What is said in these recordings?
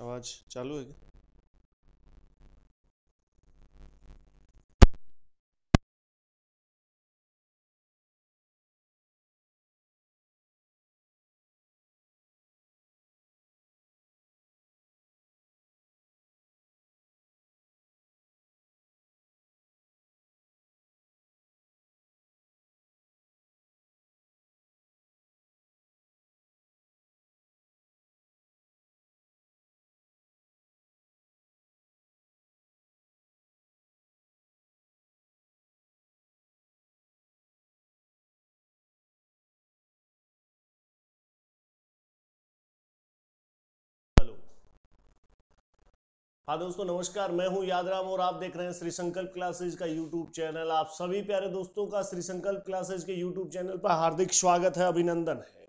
आवाज़ चालू है क्या हाँ दोस्तों नमस्कार मैं हूं यादराम और आप देख रहे हैं श्री संकल्प क्लासेज का यूट्यूब चैनल आप सभी प्यारे दोस्तों का श्री संकल्प क्लासेज के यूट्यूब चैनल पर हार्दिक स्वागत है अभिनंदन है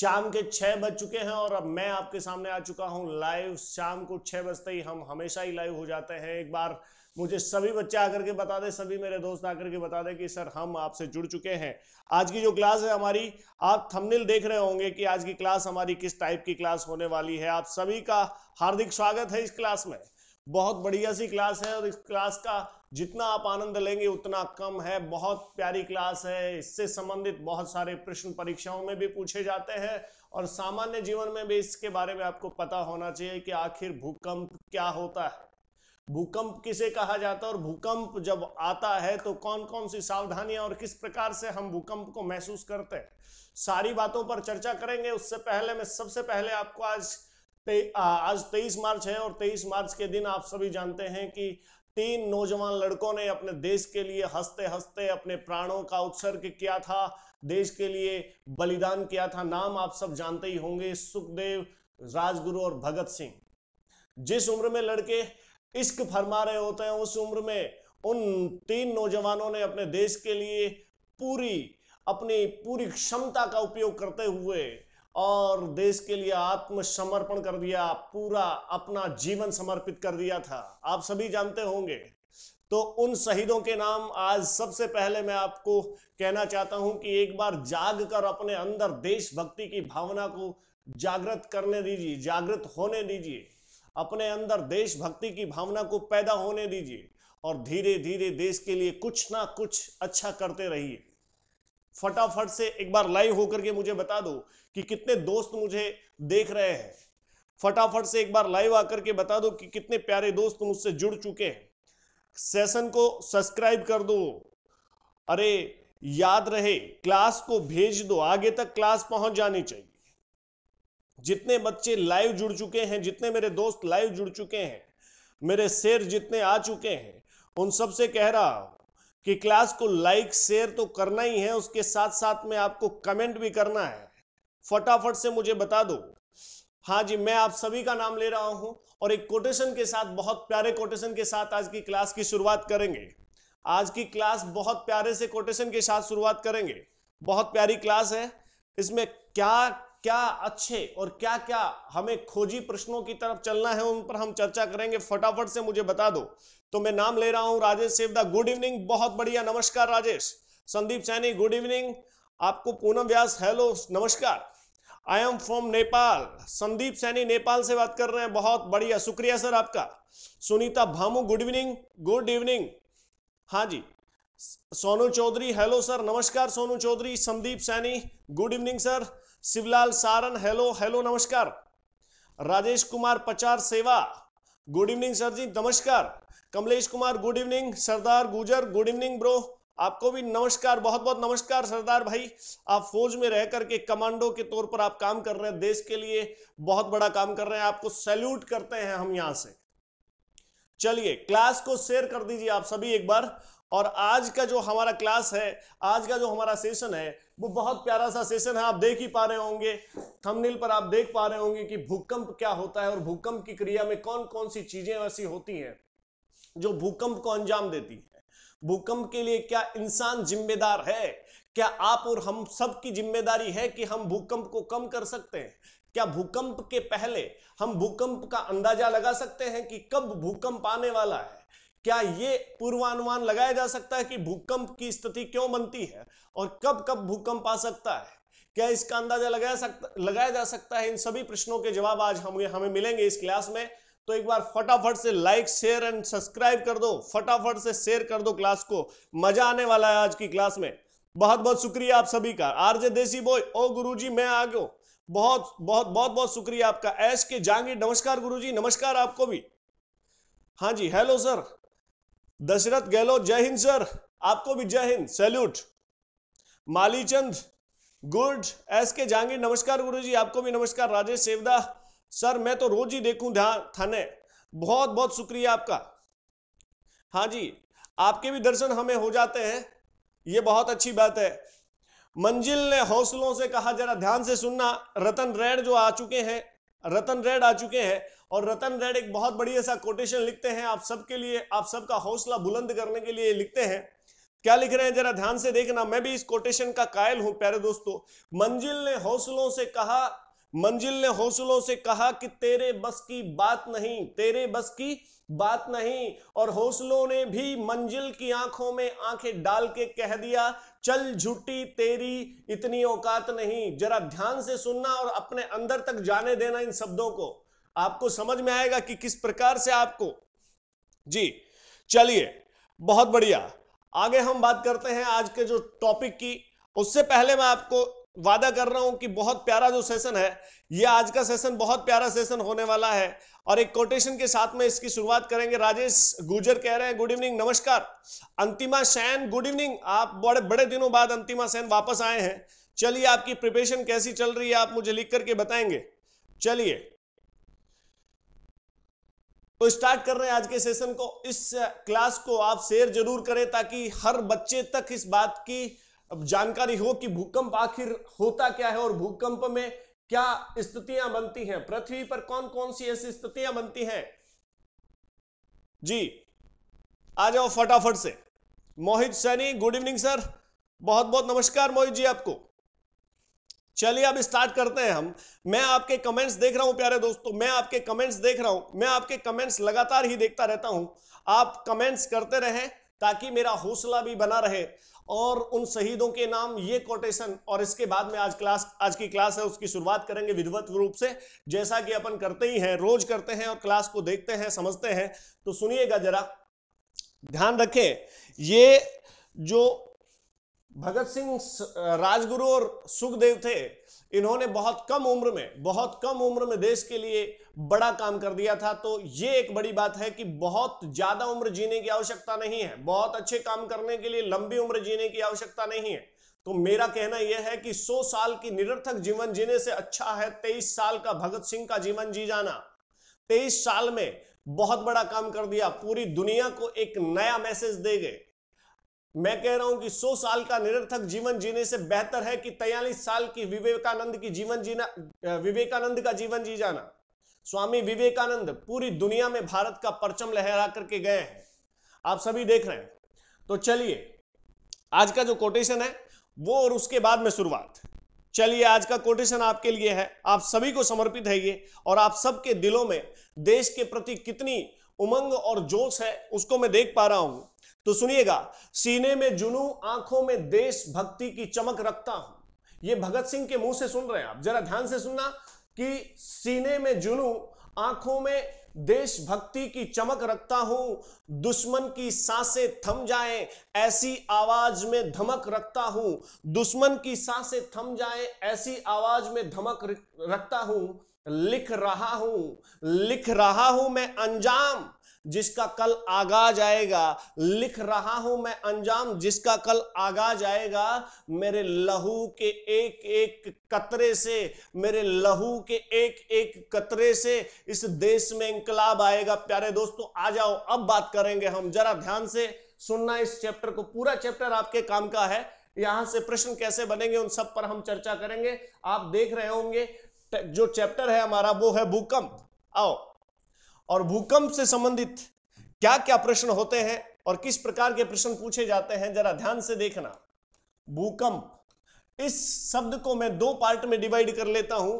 शाम के छह बज चुके हैं और अब मैं आपके सामने आ चुका हूं लाइव शाम को छह बजते ही हम हमेशा ही लाइव हो जाते हैं एक बार मुझे सभी बच्चे आकर के बता दे सभी मेरे दोस्त आकर के बता दे कि सर हम आपसे जुड़ चुके हैं आज की जो क्लास है हमारी आप थंबनेल देख रहे होंगे कि आज की क्लास हमारी किस टाइप की क्लास होने वाली है आप सभी का हार्दिक स्वागत है इस क्लास में बहुत बढ़िया सी क्लास है और इस क्लास का जितना आप आनंद लेंगे उतना कम है बहुत प्यारी क्लास है इससे संबंधित बहुत सारे प्रश्न परीक्षाओं में भी पूछे जाते हैं और सामान्य जीवन में भी इसके बारे में आपको पता होना चाहिए कि आखिर भूकंप क्या होता है भूकंप किसे कहा जाता है और भूकंप जब आता है तो कौन कौन सी सावधानियां और किस प्रकार से हम भूकंप को महसूस करते हैं सारी बातों पर चर्चा करेंगे उससे पहले मैं सबसे पहले आपको आज ते, आज 23 मार्च है और 23 मार्च के दिन आप सभी जानते हैं कि तीन नौजवान लड़कों ने अपने देश के लिए हंसते हंसते अपने प्राणों का उत्सर्ग किया था देश के लिए बलिदान किया था नाम आप सब जानते ही होंगे सुखदेव राजगुरु और भगत सिंह जिस उम्र में लड़के इश्क फरमा रहे होते हैं उस उम्र में उन तीन नौजवानों ने अपने देश के लिए पूरी अपनी पूरी क्षमता का उपयोग करते हुए और देश के लिए आत्मसमर्पण कर दिया पूरा अपना जीवन समर्पित कर दिया था आप सभी जानते होंगे तो उन शहीदों के नाम आज सबसे पहले मैं आपको कहना चाहता हूं कि एक बार जाग कर अपने अंदर देशभक्ति की भावना को जागृत करने दीजिए जागृत होने दीजिए अपने अंदर देशभक्ति की भावना को पैदा होने दीजिए और धीरे धीरे देश के लिए कुछ ना कुछ अच्छा करते रहिए फटाफट से एक बार लाइव होकर के मुझे बता दो कि कितने दोस्त मुझे देख रहे हैं फटाफट से एक बार लाइव आकर के बता दो कि कितने प्यारे दोस्त मुझसे जुड़ चुके हैं सेशन को सब्सक्राइब कर दो अरे याद रहे क्लास को भेज दो आगे तक क्लास पहुंच जानी चाहिए जितने बच्चे लाइव जुड़ चुके हैं जितने मेरे दोस्त लाइव जुड़ चुके हैं मेरे शेर जितने आ चुके हैं उन सब से कह रहा हूं कि क्लास को लाइक शेयर तो करना ही है उसके साथ साथ में आपको कमेंट भी करना है फटाफट से मुझे बता दो हाँ जी मैं आप सभी का नाम ले रहा हूं और एक कोटेशन के साथ बहुत प्यारे कोटेशन के साथ आज की क्लास की शुरुआत करेंगे आज की क्लास बहुत प्यारे से कोटेशन के साथ शुरुआत करेंगे बहुत प्यारी क्लास है इसमें क्या क्या अच्छे और क्या क्या हमें खोजी प्रश्नों की तरफ चलना है उन पर हम चर्चा करेंगे फटाफट से मुझे बता दो तो मैं नाम ले रहा हूं राजेश सेवदा गुड इवनिंग बहुत बढ़िया नमस्कार राजेश संदीप सैनी गुड इवनिंग आपको पूनम व्यास हेलो नमस्कार I am from Nepal Sandeep Saini Nepal से बात कर रहे हैं बहुत बढ़िया शुक्रिया सर आपका Sunita Bhamu good evening good evening हाँ जी सोनू चौधरी हेलो सर नमस्कार Sonu Chaudhary Sandeep Saini good evening sir Shivlal Saran hello hello नमस्कार राजेश कुमार पचार सेवा गुड इवनिंग सर जी नमस्कार Kamlesh Kumar good evening Sardar Gujar good evening bro आपको भी नमस्कार बहुत बहुत नमस्कार सरदार भाई आप फौज में रह करके कमांडो के तौर पर आप काम कर रहे हैं देश के लिए बहुत बड़ा काम कर रहे हैं आपको सैल्यूट करते हैं हम यहां से चलिए क्लास को शेयर कर दीजिए आप सभी एक बार और आज का जो हमारा क्लास है आज का जो हमारा सेशन है वो बहुत प्यारा सा सेशन है आप देख ही पा रहे होंगे थंबनेल पर आप देख पा रहे होंगे कि भूकंप क्या होता है और भूकंप की क्रिया में कौन कौन सी चीजें ऐसी होती हैं जो भूकंप को अंजाम देती है भूकंप के लिए क्या इंसान जिम्मेदार है क्या आप और हम सब की जिम्मेदारी है कि हम भूकंप को कम कर सकते हैं क्या भूकंप के पहले हम भूकंप का अंदाजा लगा सकते हैं कि कब भूकंप आने वाला है क्या ये पूर्वानुमान लगाया जा सकता है कि भूकंप की स्थिति क्यों बनती है और कब कब भूकंप आ सकता है क्या इसका अंदाजा लगाया सकता लगाया जा सकता है इन सभी प्रश्नों के जवाब आज हम हमें मिलेंगे इस क्लास में तो एक बार फटाफट से लाइक शेयर एंड सब्सक्राइब कर दो फटाफट से शेयर कर दो क्लास को मजा आने वाला है आज की क्लास में बहुत बहुत शुक्रिया आप सभी का आरजे देसी बॉय ओ गुरुजी मैं आ गयो बहुत बहुत बहुत बहुत शुक्रिया आपका एस के जांगीर नमस्कार गुरुजी नमस्कार आपको भी हाँ जी हेलो सर दशरथ गहलोत जय हिंद सर आपको भी जय हिंद salute Malichand good S K Jahangir नमस्कार गुरुजी आपको भी नमस्कार राजेश सेवदा सर मैं तो रोज ही देखूं ध्यान थाने बहुत बहुत शुक्रिया आपका हाँ जी आपके भी दर्शन हमें हो जाते हैं ये बहुत अच्छी बात है मंजिल ने हौसलों से कहा जरा ध्यान से सुनना रतन रैण जो आ चुके हैं रतन रेड आ चुके हैं और रतन रेड एक बहुत बढ़िया सा कोटेशन लिखते हैं आप सबके लिए आप सबका हौसला बुलंद करने के लिए लिखते हैं क्या लिख रहे हैं जरा ध्यान से देखना मैं भी इस कोटेशन का कायल हूं प्यारे दोस्तों मंजिल ने हौसलों से कहा मंजिल ने हौसलों से कहा कि तेरे बस की बात नहीं तेरे बस की बात नहीं और हौसलों ने भी मंजिल की आंखों में आंखें डाल के कह दिया चल झूठी तेरी इतनी औकात नहीं जरा ध्यान से सुनना और अपने अंदर तक जाने देना इन शब्दों को आपको समझ में आएगा कि किस प्रकार से आपको जी चलिए बहुत बढ़िया आगे हम बात करते हैं आज के जो टॉपिक की उससे पहले मैं आपको वादा कर रहा हूं कि बहुत प्यारा जो सेशन है ये आज का सेशन बहुत प्यारा सेशन होने वाला है और एक कोटेशन के साथ में इसकी शुरुआत करेंगे राजेश गुजर कह रहे हैं गुड इवनिंग नमस्कार अंतिमा सैन गुड इवनिंग आप बड़े बड़े दिनों बाद अंतिमा सैन वापस आए हैं चलिए आपकी प्रिपरेशन कैसी चल रही है आप मुझे लिख करके बताएंगे चलिए तो स्टार्ट कर रहे हैं आज के सेशन को इस क्लास को आप शेयर जरूर करें ताकि हर बच्चे तक इस बात की अब जानकारी हो कि भूकंप आखिर होता क्या है और भूकंप में क्या स्थितियां बनती हैं पृथ्वी पर कौन कौन सी ऐसी स्थितियां बनती हैं जी आ जाओ फटाफट से Mohit Saini good evening sir बहुत बहुत नमस्कार मोहित जी आपको चलिए अब स्टार्ट करते हैं हम मैं आपके कमेंट्स देख रहा हूं प्यारे दोस्तों मैं आपके कमेंट्स देख रहा हूं मैं आपके कमेंट्स लगातार ही देखता रहता हूं आप कमेंट्स करते रहें ताकि मेरा हौसला भी बना रहे और उन शहीदों के नाम ये कोटेशन और इसके बाद में आज क्लास आज की क्लास है उसकी शुरुआत करेंगे विधिवत रूप से जैसा कि अपन करते ही हैं रोज करते हैं और क्लास को देखते हैं समझते हैं तो सुनिएगा जरा ध्यान रखें ये जो भगत सिंह राजगुरु और सुखदेव थे इन्होंने बहुत कम उम्र में बहुत कम उम्र में देश के लिए बड़ा काम कर दिया था तो ये एक बड़ी बात है कि बहुत ज्यादा उम्र जीने की आवश्यकता नहीं है बहुत अच्छे काम करने के लिए लंबी उम्र जीने की आवश्यकता नहीं है तो मेरा कहना यह है कि 100 साल की निरर्थक जीवन जीने से अच्छा है 23 साल का भगत सिंह का जीवन जी जाना 23 साल में बहुत बड़ा काम कर दिया पूरी दुनिया को एक नया मैसेज दे गए मैं कह रहा हूं कि 100 साल का निरर्थक जीवन जीने से बेहतर है कि तयालीस साल की विवेकानंद की जीवन जीना विवेकानंद का जीवन जी जाना स्वामी विवेकानंद पूरी दुनिया में भारत का परचम लहरा करके गए हैं आप सभी देख रहे हैं तो चलिए आज का जो कोटेशन है वो और उसके बाद में शुरुआत चलिए आज का कोटेशन आपके लिए है आप सभी को समर्पित है ये और आप सबके दिलों में देश के प्रति कितनी उमंग और जोश है उसको मैं देख पा रहा हूं तो सुनिएगा सीने में जुनू आंखों में देशभक्ति की चमक रखता हूं ये भगत सिंह के मुंह से सुन रहे हैं आप जरा ध्यान से सुनना कि सीने में जुनू आंखों में देशभक्ति की चमक रखता हूं दुश्मन की सांसें थम जाएं ऐसी आवाज में धमक रखता हूं दुश्मन की सांसें थम जाएं ऐसी आवाज में धमक रखता हूं लिख रहा हूं लिख रहा हूं मैं अंजाम जिसका कल आगाज आएगा लिख रहा हूं मैं अंजाम जिसका कल आगाज आएगा मेरे लहू के एक एक कतरे से मेरे लहू के एक एक कतरे से इस देश में इंकलाब आएगा प्यारे दोस्तों आ जाओ अब बात करेंगे हम जरा ध्यान से सुनना इस चैप्टर को पूरा चैप्टर आपके काम का है यहां से प्रश्न कैसे बनेंगे उन सब पर हम चर्चा करेंगे आप देख रहे होंगे जो चैप्टर है हमारा वो है भूकंप आओ और भूकंप से संबंधित क्या क्या प्रश्न होते हैं और किस प्रकार के प्रश्न पूछे जाते हैं जरा ध्यान से देखना भूकंप इस शब्द को मैं दो पार्ट में डिवाइड कर लेता हूं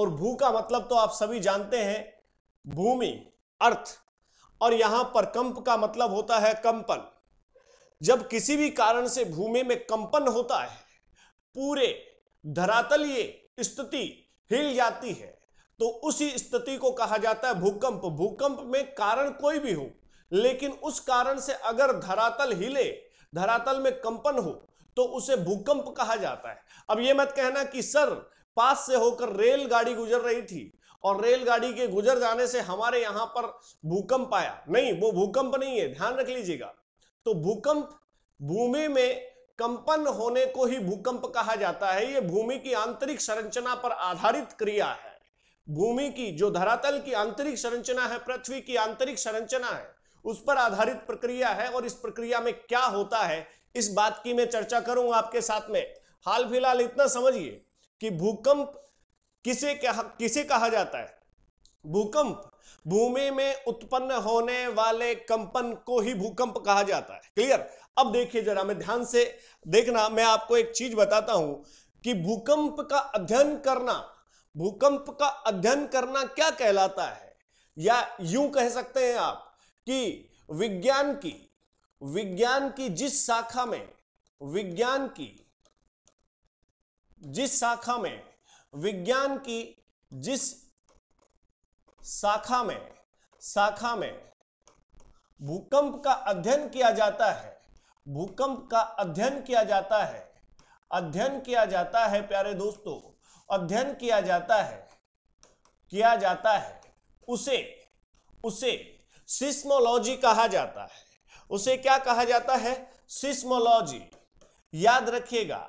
और भू का मतलब तो आप सभी जानते हैं भूमि अर्थ और यहां पर कंप का मतलब होता है कंपन जब किसी भी कारण से भूमि में कंपन होता है पूरे धरातलीय स्थिति हिल जाती है तो उसी स्थिति को कहा जाता है भूकंप भूकंप में कारण कोई भी हो लेकिन उस कारण से अगर धरातल हिले धरातल में कंपन हो तो उसे भूकंप कहा जाता है अब यह मत कहना कि सर पास से होकर रेलगाड़ी गुजर रही थी और रेलगाड़ी के गुजर जाने से हमारे यहां पर भूकंप आया नहीं वो भूकंप नहीं है ध्यान रख लीजिएगा तो भूकंप भूमि में कंपन होने को ही भूकंप कहा जाता है ये भूमि की आंतरिक संरचना पर आधारित क्रिया है भूमि की जो धरातल की आंतरिक संरचना है पृथ्वी की आंतरिक संरचना है उस पर आधारित प्रक्रिया है और इस प्रक्रिया में क्या होता है इस बात की मैं चर्चा करूंगा आपके साथ में हाल फिलहाल इतना समझिए कि भूकंप किसे कहा किसे कहा जाता है भूकंप भूमि में उत्पन्न होने वाले कंपन को ही भूकंप कहा जाता है क्लियर अब देखिए जरा मैं ध्यान से देखना मैं आपको एक चीज बताता हूं कि भूकंप का अध्ययन करना भूकंप का अध्ययन करना क्या कहलाता है या यूं कह सकते हैं आप कि विज्ञान की विज्ञान की जिस शाखा में विज्ञान की जिस शाखा में विज्ञान की जिस शाखा में शाखा में भूकंप का अध्ययन किया जाता है भूकंप का अध्ययन किया जाता है अध्ययन किया जाता है प्यारे दोस्तों अध्ययन किया जाता है किया जाता है उसे उसे सिस्मोलॉजी कहा जाता है उसे क्या कहा जाता है सिस्मोलॉजी याद रखिएगा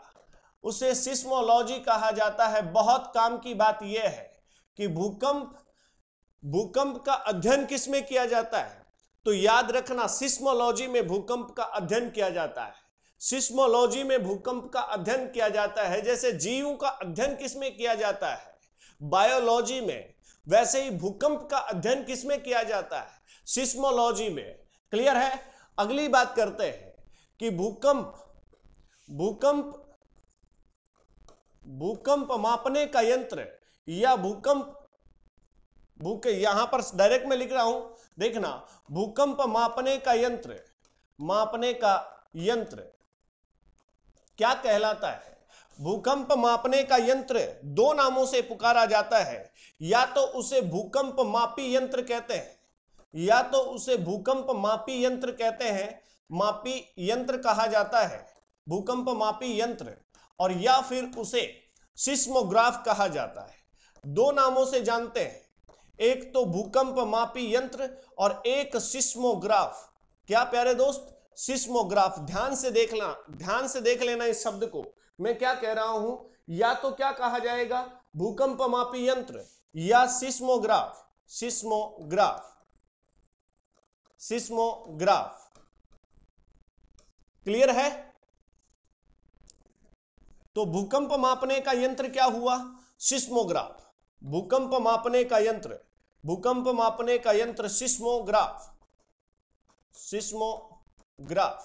उसे सिस्मोलॉजी कहा जाता है बहुत काम की बात यह है कि भूकंप भूकंप का अध्ययन किसमें किया जाता है तो याद रखना सिस्मोलॉजी में भूकंप का अध्ययन किया जाता है सिस्मोलॉजी में भूकंप का अध्ययन किया जाता है जैसे जीव का अध्ययन किसमें किया जाता है बायोलॉजी में वैसे ही भूकंप का अध्ययन किसमें किया जाता है सिस्मोलॉजी में क्लियर है अगली बात करते हैं कि भूकंप भूकंप भूकंप मापने का यंत्र या भूकंप भूक यहां पर डायरेक्ट में लिख रहा हूं देखना भूकंप मापने का यंत्र मापने का यंत्र क्या कहलाता है भूकंप मापने का यंत्र दो नामों से पुकारा जाता है या तो उसे भूकंप मापी यंत्र कहते हैं या तो उसे भूकंप मापी यंत्र कहते हैं मापी यंत्र कहा जाता है भूकंप मापी यंत्र और या फिर उसे सिस्मोग्राफ कहा जाता है दो नामों से जानते हैं एक तो भूकंप मापी यंत्र और एक सिस्मोग्राफ क्या प्यारे दोस्त सिस्मोग्राफ ध्यान से देखना ध्यान से देख लेना इस शब्द को मैं क्या कह रहा हूं या तो क्या कहा जाएगा भूकंप मापी यंत्र या सिस्मोग्राफ सिस्मोग्राफ सिस्मोग्राफ क्लियर है तो भूकंप मापने का यंत्र क्या हुआ सिस्मोग्राफ भूकंप मापने का यंत्र भूकंप मापने का यंत्र सिस्मोग्राफ सिस्मो ग्राफ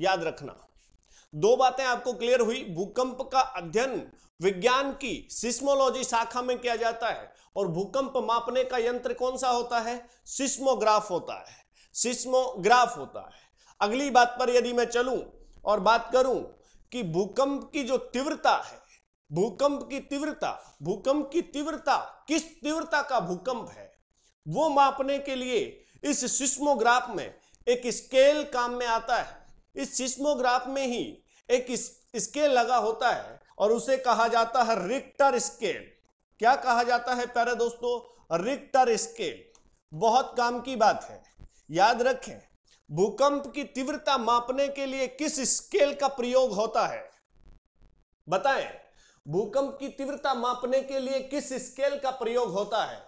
याद रखना दो बातें आपको क्लियर हुई भूकंप का अध्ययन विज्ञान की सिस्मोलॉजी शाखा में किया जाता है और भूकंप मापने का यंत्र कौन सा होता है सिस्मोग्राफ होता है सिस्मोग्राफ होता है अगली बात पर यदि मैं चलूं और बात करूं कि भूकंप की जो तीव्रता है भूकंप की तीव्रता भूकंप की तीव्रता किस तीव्रता का भूकंप है वो मापने के लिए इस सिस्मोग्राफ में एक स्केल काम में आता है इस सिस्मोग्राफ में ही एक स्केल लगा होता है और उसे कहा जाता है रिक्टर स्केल क्या कहा जाता है प्यारे दोस्तों रिक्टर स्केल बहुत काम की बात है याद रखें भूकंप की तीव्रता मापने के लिए किस स्केल का प्रयोग होता है बताएं भूकंप की तीव्रता मापने के लिए किस स्केल का प्रयोग होता है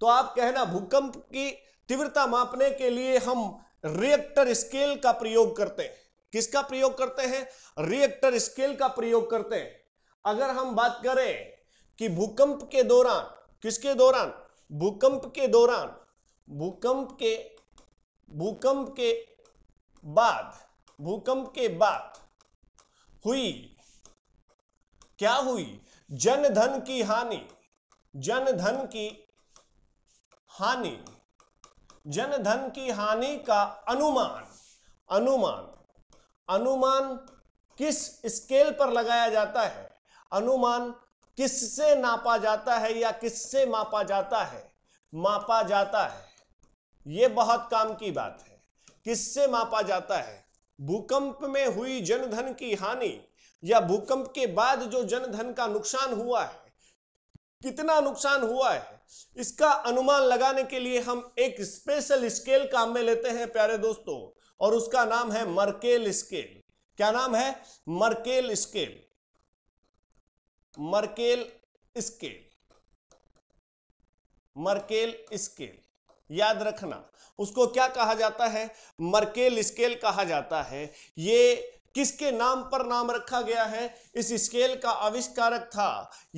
तो आप कहना भूकंप की तीव्रता मापने के लिए हम रिएक्टर स्केल का प्रयोग करते हैं किसका प्रयोग करते हैं रिएक्टर स्केल का प्रयोग करते हैं अगर हम बात करें कि भूकंप के दौरान किसके दौरान भूकंप के दौरान भूकंप के भूकंप के बाद भूकंप के बाद हुई क्या हुई जनधन की हानि जनधन की हानि जन धन की हानि का अनुमान अनुमान अनुमान किस स्केल पर लगाया जाता है अनुमान किससे नापा जाता है या किससे मापा जाता है मापा जाता है यह बहुत काम की बात है किससे मापा जाता है भूकंप में हुई जनधन की हानि या भूकंप के बाद जो जनधन का नुकसान हुआ है कितना नुकसान हुआ है इसका अनुमान लगाने के लिए हम एक स्पेशल स्केल काम में लेते हैं प्यारे दोस्तों और उसका नाम है मर्केल स्केल क्या नाम है Mercalli scale Mercalli scale Mercalli scale याद रखना उसको क्या कहा जाता है मर्केल स्केल कहा जाता है ये किसके नाम पर नाम रखा गया है इस स्केल का आविष्कारक था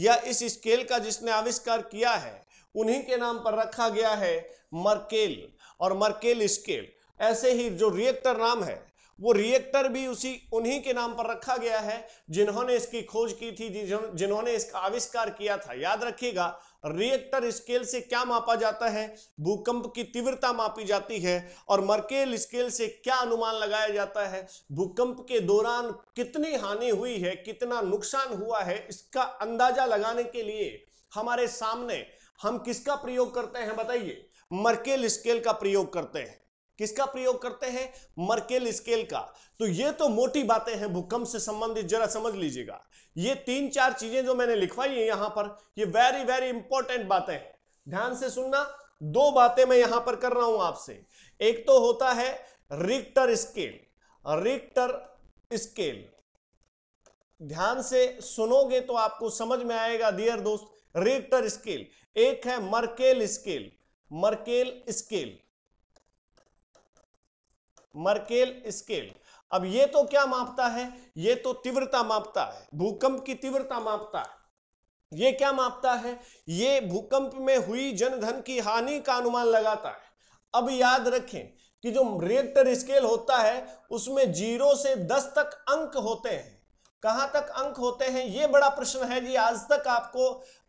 या इस स्केल का जिसने आविष्कार किया है उन्हीं के नाम पर रखा गया है मर्केल और मर्केल स्केल ऐसे ही जो रिएक्टर नाम है वो रिएक्टर भी उसी उन्हीं के नाम पर रखा गया है जिन्होंने इसकी खोज की थी जिन्होंने इसका आविष्कार किया था याद रखिएगा रिएक्टर स्केल से क्या मापा जाता है भूकंप की तीव्रता मापी जाती है और मर्केल स्केल से क्या अनुमान लगाया जाता है भूकंप के दौरान कितनी हानि हुई है कितना नुकसान हुआ है इसका अंदाजा लगाने के लिए हमारे सामने हम किसका प्रयोग करते हैं बताइए मर्केल स्केल का प्रयोग करते हैं किसका प्रयोग करते हैं मर्केल स्केल का तो ये तो मोटी बातें हैं भूकंप से संबंधित जरा समझ लीजिएगा ये तीन चार चीजें जो मैंने लिखवाई है यहां पर ये वेरी वेरी इंपॉर्टेंट बातें हैं ध्यान से सुनना दो बातें मैं यहां पर कर रहा हूं आपसे एक तो होता है रिक्टर स्केल रिक्टर स्केल ध्यान से सुनोगे तो आपको समझ में आएगा डियर दोस्त रेक्टर स्केल एक है Mercalli scale Mercalli scale Mercalli scale अब ये तो क्या मापता है ये तो तीव्रता मापता है भूकंप की तीव्रता मापता है ये क्या मापता है ये भूकंप में हुई जनधन की हानि का अनुमान लगाता है अब याद रखें कि जो रेक्टर स्केल होता है उसमें जीरो से दस तक अंक होते हैं कहां तक अंक होते हैं ये बड़ा प्रश्न है जी आज तक आपको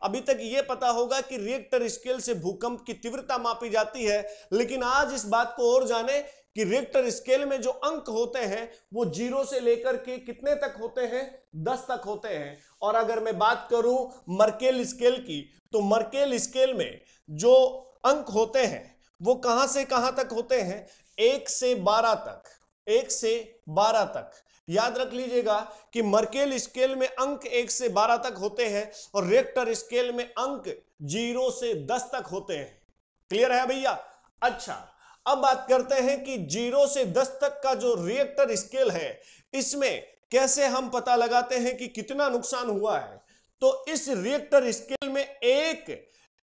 अभी तक ये पता होगा कि रिएक्टर स्केल से भूकंप की तीव्रता मापी जाती है लेकिन आज इस बात को और जाने कि रिएक्टर स्केल में जो अंक होते हैं वो जीरो से लेकर के कितने तक होते हैं दस तक होते हैं और अगर मैं बात करूं मर्केल स्केल की तो मर्केल स्केल में जो अंक होते हैं वो कहां से कहां तक होते हैं एक से बारह तक एक से बारह तक याद रख लीजिएगा कि मर्केल स्केल में अंक एक से बारह तक होते हैं और रेक्टर स्केल में अंक जीरो से दस तक होते हैं क्लियर है भैया अच्छा अब बात करते हैं कि जीरो से दस तक का जो रिएक्टर स्केल है इसमें कैसे हम पता लगाते हैं कि कितना नुकसान हुआ है तो इस रिएक्टर स्केल में एक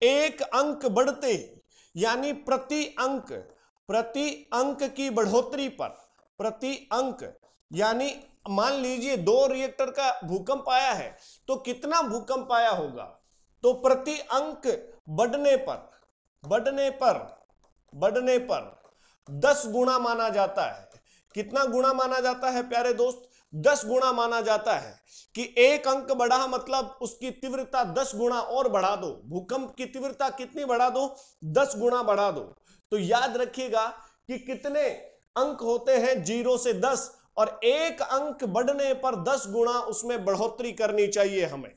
एक अंक बढ़ते यानी प्रति अंक प्रति अंक की बढ़ोतरी पर प्रति अंक यानी मान लीजिए दो रिएक्टर का भूकंप आया है तो कितना भूकंप आया होगा तो प्रति अंक बढ़ने पर बढ़ने पर बढ़ने पर दस गुणा माना जाता है कितना गुणा माना जाता है प्यारे दोस्त दस गुणा माना जाता है कि एक अंक बढ़ा मतलब उसकी तीव्रता दस गुणा और बढ़ा दो भूकंप की तीव्रता कितनी बढ़ा दो दस गुणा बढ़ा दो तो याद रखिएगा कि कितने अंक होते हैं जीरो से दस और एक अंक बढ़ने पर दस गुणा उसमें बढ़ोतरी करनी चाहिए हमें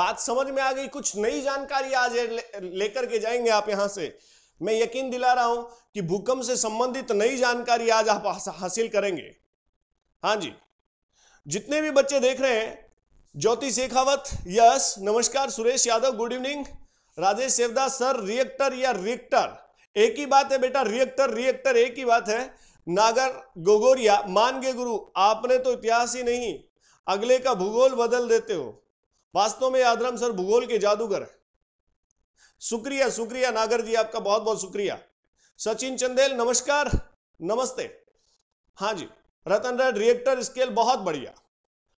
बात समझ में आ गई कुछ नई जानकारी आज लेकर ले के जाएंगे आप यहां से मैं यकीन दिला रहा हूं कि भूकंप से संबंधित नई जानकारी आज आप हासिल करेंगे हाँ जी जितने भी बच्चे देख रहे हैं ज्योति शेखावत यस नमस्कार Suresh Yadav good evening Rajesh Sevdas sir Richter या रिएक्टर एक ही बात है बेटा रिएक्टर रिएक्टर एक ही बात है नागर गोगोरिया मान गए गुरु आपने तो इतिहास ही नहीं अगले का भूगोल बदल देते हो वास्तव में आदरम सर भूगोल के जादूगर है शुक्रिया शुक्रिया नागर जी आपका बहुत बहुत शुक्रिया सचिन चंदेल नमस्कार नमस्ते हाँ जी रतन रेड रिएक्टर स्केल बहुत बढ़िया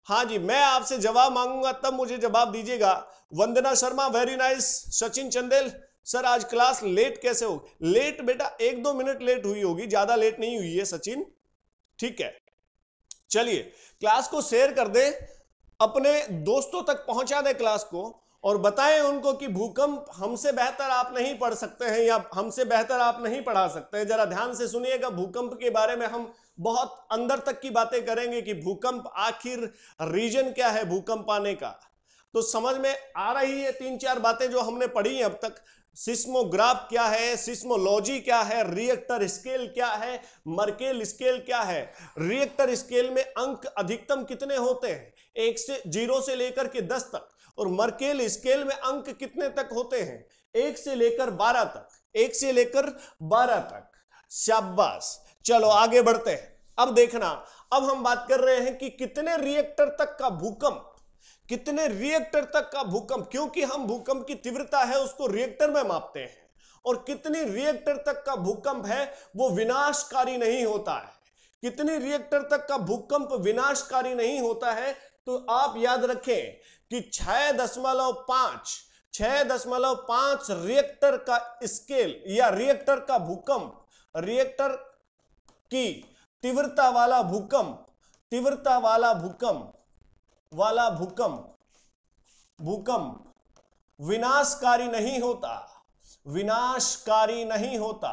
हाँ जी मैं आपसे जवाब मांगूंगा तब मुझे जवाब दीजिएगा Vandana Sharma very nice Sachin Chandel sir आज क्लास लेट कैसे होगी लेट बेटा एक दो मिनट लेट हुई होगी ज्यादा लेट नहीं हुई है सचिन ठीक है चलिए क्लास को शेयर कर दे अपने दोस्तों तक पहुंचा दे क्लास को और बताएं उनको कि भूकंप हमसे बेहतर आप नहीं पढ़ सकते हैं या हमसे बेहतर आप नहीं पढ़ा सकते हैं जरा ध्यान से सुनिएगा भूकंप के बारे में हम बहुत अंदर तक की बातें करेंगे कि भूकंप आखिर रीजन क्या है भूकंप आने का तो समझ में आ रही है तीन चार बातें जो हमने पढ़ी हैं अब तक सिस्मोग्राफ क्या है सिस्मोलॉजी क्या है रिएक्टर स्केल क्या है मर्केल स्केल क्या है रिएक्टर स्केल में अंक अधिकतम कितने होते हैं एक से जीरो से लेकर के दस तक और मर्केल स्केल में अंक कितने तक होते हैं एक से लेकर बारह तक एक से लेकर बारह तक शाबाश चलो आगे बढ़ते हैं अब देखना अब हम बात कर रहे हैं कि कितने रिएक्टर तक का भूकंप कितने रिएक्टर तक का भूकंप क्योंकि हम भूकंप की तीव्रता है उसको रिएक्टर में मापते हैं और कितनी रिएक्टर तक का भूकंप है वो विनाशकारी नहीं होता है कितनी रिएक्टर तक का भूकंप विनाशकारी नहीं होता है तो आप याद रखें कि छह दशमलव पांच छह दशमलव पांच रिएक्टर का स्केल या रिएक्टर का भूकंप रिएक्टर की तीव्रता वाला भूकंप तीव्रता वाला भूकंप वाला भूकंप भूकंप विनाशकारी नहीं होता विनाशकारी नहीं होता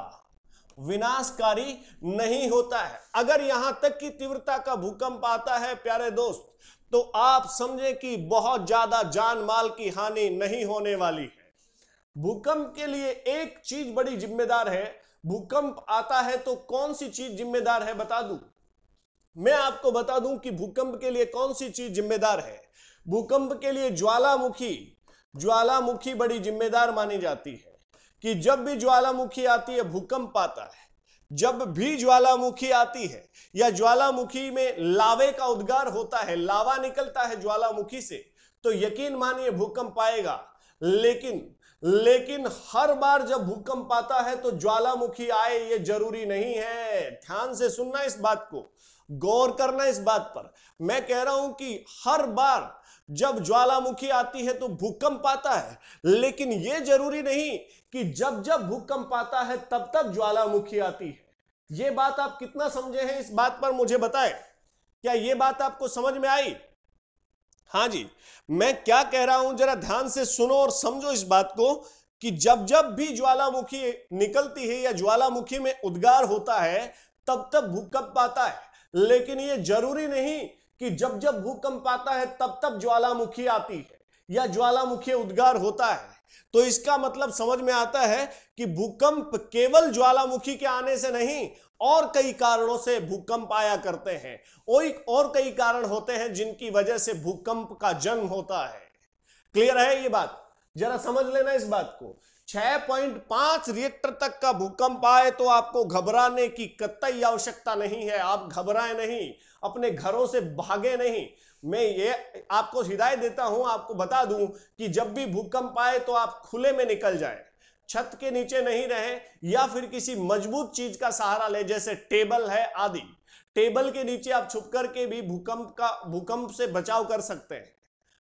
विनाशकारी नहीं होता है अगर यहां तक की तीव्रता का भूकंप आता है प्यारे दोस्त तो आप समझे कि बहुत ज्यादा जान माल की हानि नहीं होने वाली है भूकंप के लिए एक चीज बड़ी जिम्मेदार है भूकंप आता है तो कौन सी चीज जिम्मेदार है बता दू मैं आपको बता दूं कि भूकंप के लिए कौन सी चीज जिम्मेदार है भूकंप के लिए ज्वालामुखी ज्वालामुखी बड़ी जिम्मेदार मानी जाती है कि जब भी ज्वालामुखी आती है भूकंप आता है जब भी ज्वालामुखी आती है या ज्वालामुखी में लावे का उद्गार होता है लावा निकलता है ज्वालामुखी से तो यकीन मानिए भूकंप आएगा लेकिन लेकिन हर बार जब भूकंप आता है तो ज्वालामुखी आए ये जरूरी नहीं है ध्यान से सुनना इस बात को गौर करना इस बात पर मैं कह रहा हूं कि हर बार जब ज्वालामुखी आती है तो भूकंप आता है लेकिन यह जरूरी नहीं कि जब जब भूकंप आता है तब तब ज्वालामुखी आती है यह बात आप कितना समझे हैं इस बात पर मुझे बताएं क्या यह बात आपको समझ में आई हाँ जी मैं क्या कह रहा हूं जरा ध्यान से सुनो और समझो इस बात को कि जब जब भी ज्वालामुखी निकलती है या ज्वालामुखी में उद्गार होता है तब तब भूकंप आता है लेकिन यह जरूरी नहीं कि जब जब भूकंप आता है तब तब ज्वालामुखी आती है या ज्वालामुखी उद्गार होता है तो इसका मतलब समझ में आता है कि भूकंप केवल ज्वालामुखी के आने से नहीं और कई कारणों से भूकंप आया करते हैं और, और कई कारण होते हैं जिनकी वजह से भूकंप का जन्म होता है क्लियर है ये बात जरा समझ लेना इस बात को 6.5 रिएक्टर तक का भूकंप आए तो आपको घबराने की कतई आवश्यकता नहीं है आप घबराए नहीं अपने घरों से भागे नहीं मैं ये आपको हिदायत देता हूं आपको बता दूं कि जब भी भूकंप आए तो आप खुले में निकल जाए छत के नीचे नहीं रहे या फिर किसी मजबूत चीज का सहारा ले जैसे टेबल है आदि टेबल के नीचे आप छुप करके भी भूकंप का भूकंप से बचाव कर सकते हैं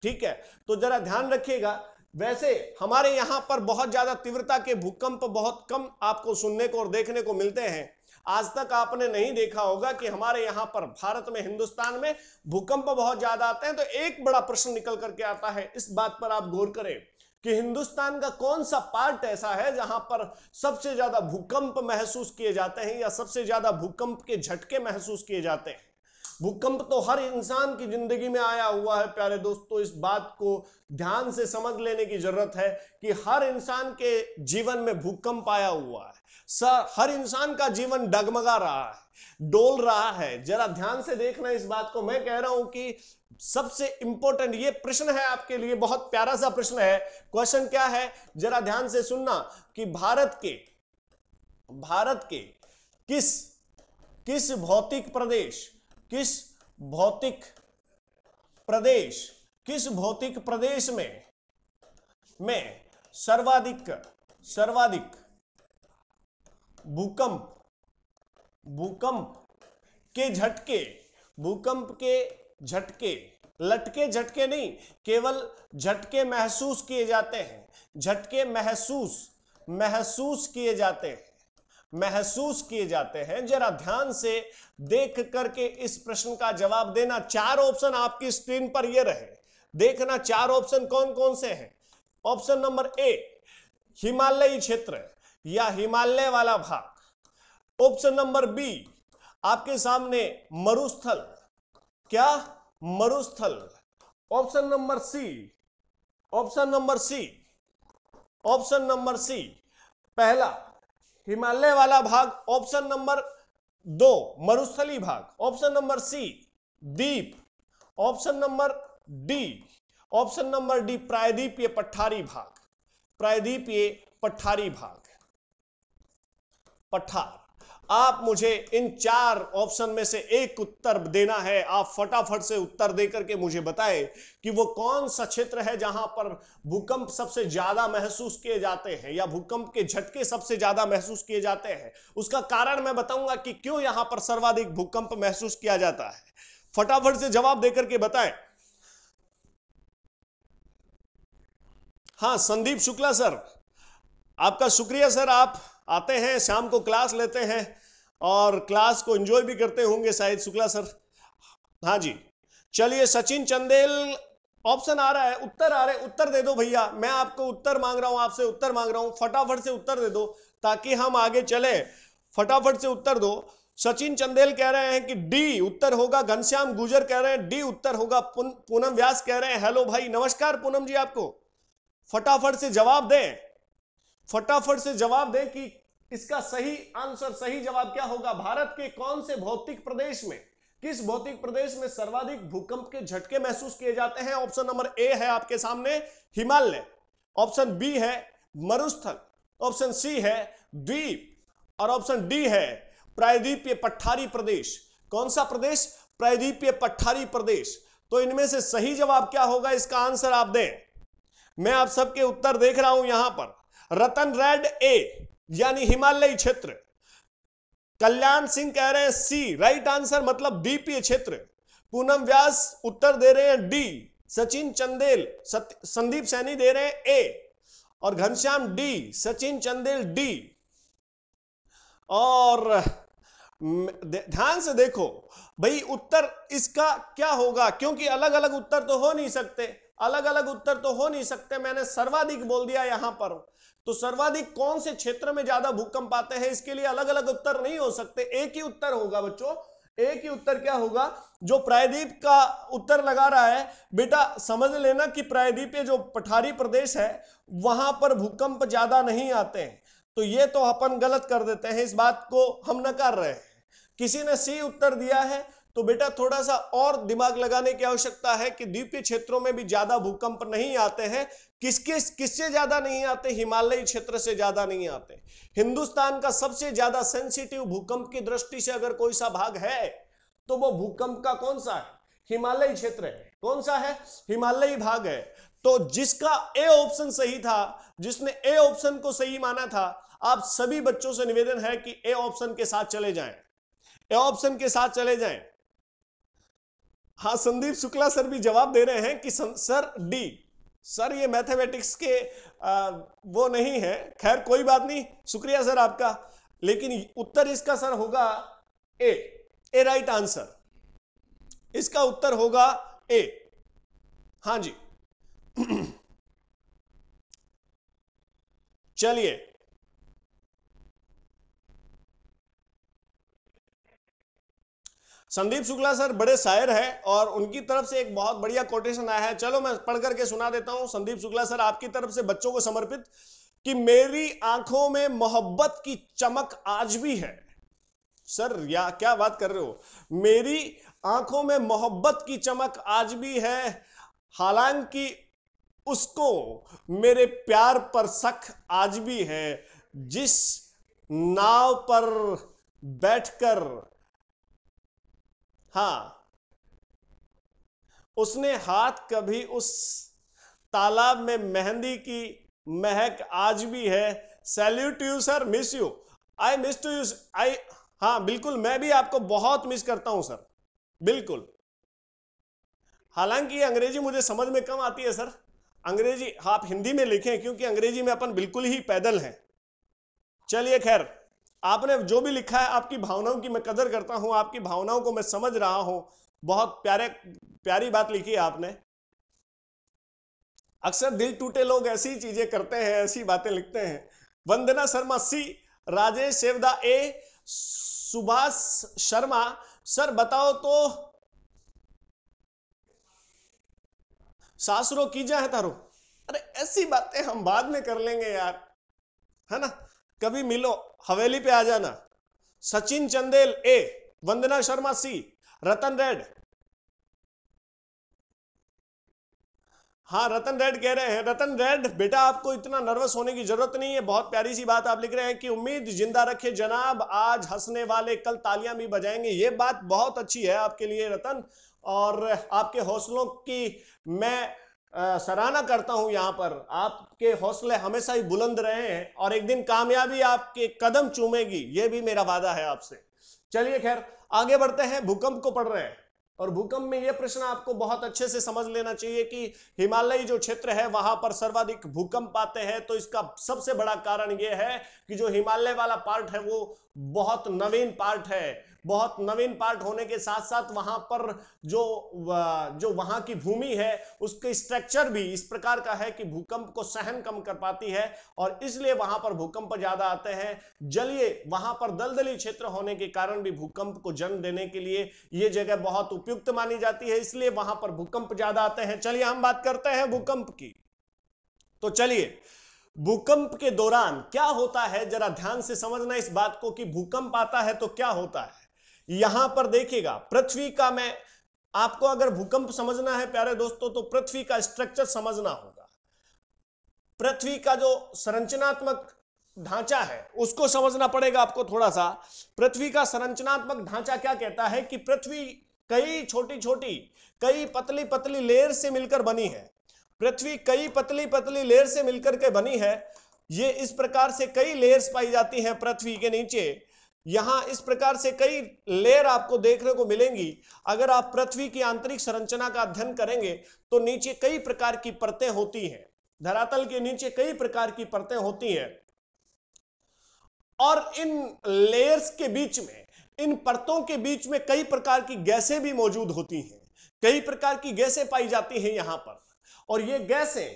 ठीक है तो जरा ध्यान रखिएगा वैसे हमारे यहां पर बहुत ज्यादा तीव्रता के भूकंप बहुत कम आपको सुनने को और देखने को मिलते हैं आज तक आपने नहीं देखा होगा कि हमारे यहां पर भारत में हिंदुस्तान में भूकंप बहुत ज्यादा आते हैं तो एक बड़ा प्रश्न निकल करके आता है इस बात पर आप गौर करें कि हिंदुस्तान का कौन सा पार्ट ऐसा है जहां पर सबसे ज्यादा भूकंप महसूस किए जाते हैं या सबसे ज्यादा भूकंप के झटके महसूस किए जाते हैं भूकंप तो हर इंसान की जिंदगी में आया हुआ है प्यारे दोस्तों इस बात को ध्यान से समझ लेने की जरूरत है कि हर इंसान के जीवन में भूकंप आया हुआ है सर हर इंसान का जीवन डगमगा रहा है डोल रहा है जरा ध्यान से देखना इस बात को मैं कह रहा हूं कि सबसे इंपॉर्टेंट ये प्रश्न है आपके लिए बहुत प्यारा सा प्रश्न है क्वेश्चन क्या है जरा ध्यान से सुनना कि भारत के भारत के किस किस भौतिक प्रदेश किस भौतिक प्रदेश किस भौतिक प्रदेश में में सर्वाधिक सर्वाधिक भूकंप भूकंप के झटके भूकंप के झटके लटके झटके नहीं केवल झटके महसूस किए जाते हैं झटके महसूस महसूस किए जाते हैं महसूस किए जाते हैं जरा ध्यान से देख करके इस प्रश्न का जवाब देना चार ऑप्शन आपकी स्क्रीन पर ये रहे देखना चार ऑप्शन कौन कौन से हैं ऑप्शन नंबर ए हिमालयी क्षेत्र या हिमालय वाला भाग ऑप्शन नंबर बी आपके सामने मरुस्थल क्या मरुस्थल option number C option number C option number C पहला हिमालय वाला भाग ऑप्शन नंबर दो मरुस्थली भाग ऑप्शन नंबर सी दीप option number D option number D प्रायदीप ये पठारी भाग प्रायदीप ये पठारी भाग पठार आप मुझे इन चार ऑप्शन में से एक उत्तर देना है आप फटाफट से उत्तर देकर के मुझे बताएं कि वो कौन सा क्षेत्र है जहां पर भूकंप सबसे ज्यादा महसूस किए जाते हैं या भूकंप के झटके सबसे ज्यादा महसूस किए जाते हैं उसका कारण मैं बताऊंगा कि क्यों यहां पर सर्वाधिक भूकंप महसूस किया जाता है फटाफट से जवाब देकर के बताएं हाँ संदीप शुक्ला सर आपका शुक्रिया सर आप आते हैं शाम को क्लास लेते हैं और क्लास को एंजॉय भी करते होंगे शायद शुक्ला सर हाँ जी चलिए सचिन चंदेल ऑप्शन आ रहा है उत्तर आ रहे उत्तर दे दो भैया मैं आपको उत्तर मांग रहा हूं आपसे उत्तर मांग रहा हूं फटाफट से उत्तर दे दो ताकि हम आगे चले फटाफट से उत्तर दो सचिन चंदेल कह रहे हैं कि डी उत्तर होगा घनश्याम गुजर कह रहे हैं डी उत्तर होगा पूनम व्यास कह रहे हैं हेलो भाई नमस्कार पूनम जी आपको फटाफट से जवाब दें फटाफट से जवाब दें कि इसका सही आंसर सही जवाब क्या होगा भारत के कौन से भौतिक प्रदेश में किस भौतिक प्रदेश में सर्वाधिक भूकंप के झटके महसूस किए जाते हैं ऑप्शन नंबर ए है आपके सामने हिमालय ऑप्शन बी है मरुस्थल ऑप्शन सी है द्वीप और ऑप्शन डी है प्रायद्वीपीय पठारी प्रदेश कौन सा प्रदेश प्रायद्वीपीय पठारी प्रदेश तो इनमें से सही जवाब क्या होगा इसका आंसर आप दें मैं आप सबके उत्तर देख रहा हूं यहां पर रतन रेड ए यानी हिमालयी क्षेत्र कल्याण सिंह कह रहे हैं सी राइट आंसर मतलब द्वीपीय क्षेत्र पूनम व्यास उत्तर दे रहे हैं डी सचिन चंदेल संदीप सैनी दे रहे हैं ए और घनश्याम डी सचिन चंदेल डी और ध्यान से देखो भाई उत्तर इसका क्या होगा क्योंकि अलग अलग उत्तर तो हो नहीं सकते अलग अलग उत्तर तो हो नहीं सकते मैंने सर्वाधिक बोल दिया यहां पर तो सर्वाधिक कौन से क्षेत्र में ज्यादा भूकंप आते हैं इसके लिए अलग अलग उत्तर नहीं हो सकते एक ही उत्तर होगा बच्चों एक ही उत्तर क्या होगा जो प्रायद्वीप का उत्तर लगा रहा है बेटा समझ लेना कि प्रायद्वीप जो पठारी प्रदेश है वहां पर भूकंप ज्यादा नहीं आते हैं तो ये तो अपन गलत कर देते हैं इस बात को हम नकार रहे हैं किसी ने सी उत्तर दिया है तो बेटा थोड़ा सा और दिमाग लगाने की आवश्यकता है कि द्वीपीय क्षेत्रों में भी ज्यादा भूकंप नहीं आते हैं किसके किससे ज्यादा नहीं आते हिमालयी क्षेत्र से ज्यादा नहीं आते हिंदुस्तान का सबसे ज्यादा सेंसिटिव भूकंप की दृष्टि से अगर कोई सा भाग है तो वो भूकंप का कौन सा है हिमालयी क्षेत्र है कौन सा है हिमालयी भाग है तो जिसका ए ऑप्शन सही था जिसने ए ऑप्शन को सही माना था आप सभी बच्चों से निवेदन है कि ए ऑप्शन के साथ चले जाएं ए ऑप्शन के साथ चले जाएं हाँ संदीप शुक्ला सर भी जवाब दे रहे हैं कि सर डी सर ये मैथमेटिक्स के आ, वो नहीं है खैर कोई बात नहीं शुक्रिया सर आपका लेकिन उत्तर इसका सर होगा ए ए राइट आंसर इसका उत्तर होगा ए हाँ जी चलिए संदीप शुक्ला सर बड़े शायर हैं और उनकी तरफ से एक बहुत बढ़िया कोटेशन आया है चलो मैं पढ़ करके सुना देता हूं संदीप शुक्ला सर आपकी तरफ से बच्चों को समर्पित कि मेरी आंखों में मोहब्बत की चमक आज भी है सर या क्या बात कर रहे हो मेरी आंखों में मोहब्बत की चमक आज भी है हालांकि उसको मेरे प्यार पर शक आज भी है जिस नाव पर बैठकर हा उसने हाथ कभी उस तालाब में मेहंदी की महक आज भी है salute you sir miss you I miss too you I हाँ बिल्कुल मैं भी आपको बहुत मिस करता हूं सर बिल्कुल हालांकि अंग्रेजी मुझे समझ में कम आती है सर अंग्रेजी आप हिंदी में लिखें क्योंकि अंग्रेजी में अपन बिल्कुल ही पैदल हैं चलिए खैर आपने जो भी लिखा है आपकी भावनाओं की मैं कदर करता हूं आपकी भावनाओं को मैं समझ रहा हूं बहुत प्यारे प्यारी बात लिखी है आपने अक्सर दिल टूटे लोग ऐसी चीजें करते हैं ऐसी बातें लिखते हैं Vandana Sharma C Rajesh Sevda A Subhash Sharma sir बताओ तो सासुरो की जाए तारो अरे ऐसी बातें हम बाद में कर लेंगे यार है ना कभी मिलो हवेली पे आ जाना Sachin Chandel A Vandana Sharma C Ratan Red हाँ रतन रेड कह रहे हैं रतन रेड बेटा आपको इतना नर्वस होने की जरूरत नहीं है बहुत प्यारी सी बात आप लिख रहे हैं कि उम्मीद जिंदा रखे जनाब आज हंसने वाले कल तालियां भी बजाएंगे ये बात बहुत अच्छी है आपके लिए रतन और आपके हौसलों की मैं सराहना करता हूं यहां पर आपके हौसले हमेशा ही बुलंद रहे हैं और एक दिन कामयाबी आपके कदम चूमेगी ये भी मेरा वादा है आपसे चलिए खैर आगे बढ़ते हैं भूकंप को पढ़ रहे हैं और भूकंप में यह प्रश्न आपको बहुत अच्छे से समझ लेना चाहिए कि हिमालयी जो क्षेत्र है वहां पर सर्वाधिक भूकंप आते हैं तो इसका सबसे बड़ा कारण यह है कि जो हिमालय वाला पार्ट है वो बहुत नवीन पार्ट है बहुत नवीन पार्ट होने के साथ साथ वहां पर जो जो वहां की भूमि है उसके स्ट्रक्चर भी इस प्रकार का है कि भूकंप को सहन कम कर पाती है और इसलिए वहां पर भूकंप ज्यादा आते हैं जलिए वहां पर दलदली क्षेत्र होने के कारण भी भूकंप को जन्म देने के लिए ये जगह बहुत उपयुक्त मानी जाती है इसलिए वहां पर भूकंप ज्यादा आते हैं चलिए हम बात करते हैं भूकंप की तो चलिए भूकंप के दौरान क्या होता है जरा ध्यान से समझना इस बात को कि भूकंप आता है तो क्या होता है यहां पर देखिएगा पृथ्वी का मैं आपको अगर भूकंप समझना है प्यारे दोस्तों तो पृथ्वी का स्ट्रक्चर समझना होगा पृथ्वी का जो संरचनात्मक ढांचा है उसको समझना पड़ेगा आपको थोड़ा सा पृथ्वी का संरचनात्मक ढांचा क्या कहता है कि पृथ्वी कई छोटी छोटी कई पतली पतली लेयर से मिलकर बनी है पृथ्वी कई पतली पतली लेयर से मिलकर के बनी है ये इस प्रकार से कई लेयर्स पाई जाती हैं पृथ्वी के नीचे यहां इस प्रकार से कई लेयर आपको देखने को मिलेंगी अगर आप पृथ्वी की आंतरिक संरचना का अध्ययन करेंगे तो नीचे कई प्रकार की परतें होती हैं धरातल के नीचे कई प्रकार की परतें होती हैं और इन लेयर्स के बीच में इन परतों के बीच में कई प्रकार की गैसें भी मौजूद होती हैं कई प्रकार की गैसें पाई जाती हैं यहां पर और ये गैसें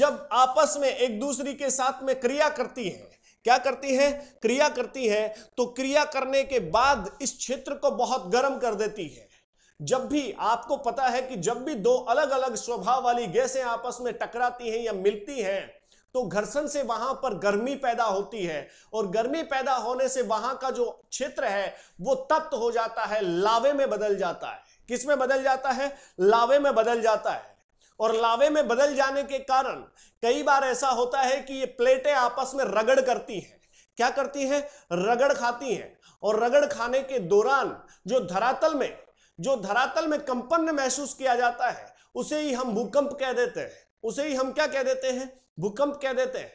जब आपस में एक दूसरे के साथ में क्रिया करती हैं क्या करती है क्रिया करती है तो क्रिया करने के बाद इस क्षेत्र को बहुत गर्म कर देती है जब भी आपको पता है कि जब भी दो अलग अलग स्वभाव वाली गैसें आपस में टकराती हैं या मिलती हैं तो घर्षण से वहां पर गर्मी पैदा होती है और गर्मी पैदा होने से वहां का जो क्षेत्र है वो तप्त हो जाता है लावे में बदल जाता है किस में बदल जाता है लावे में बदल जाता है और लावे में बदल जाने के कारण कई बार ऐसा होता है कि ये प्लेटें आपस में रगड़ करती हैं क्या करती हैं रगड़ खाती हैं और रगड़ खाने के दौरान जो धरातल में जो धरातल में कंपन महसूस किया जाता है उसे ही हम भूकंप कह देते हैं उसे ही हम क्या कह देते हैं भूकंप कह देते हैं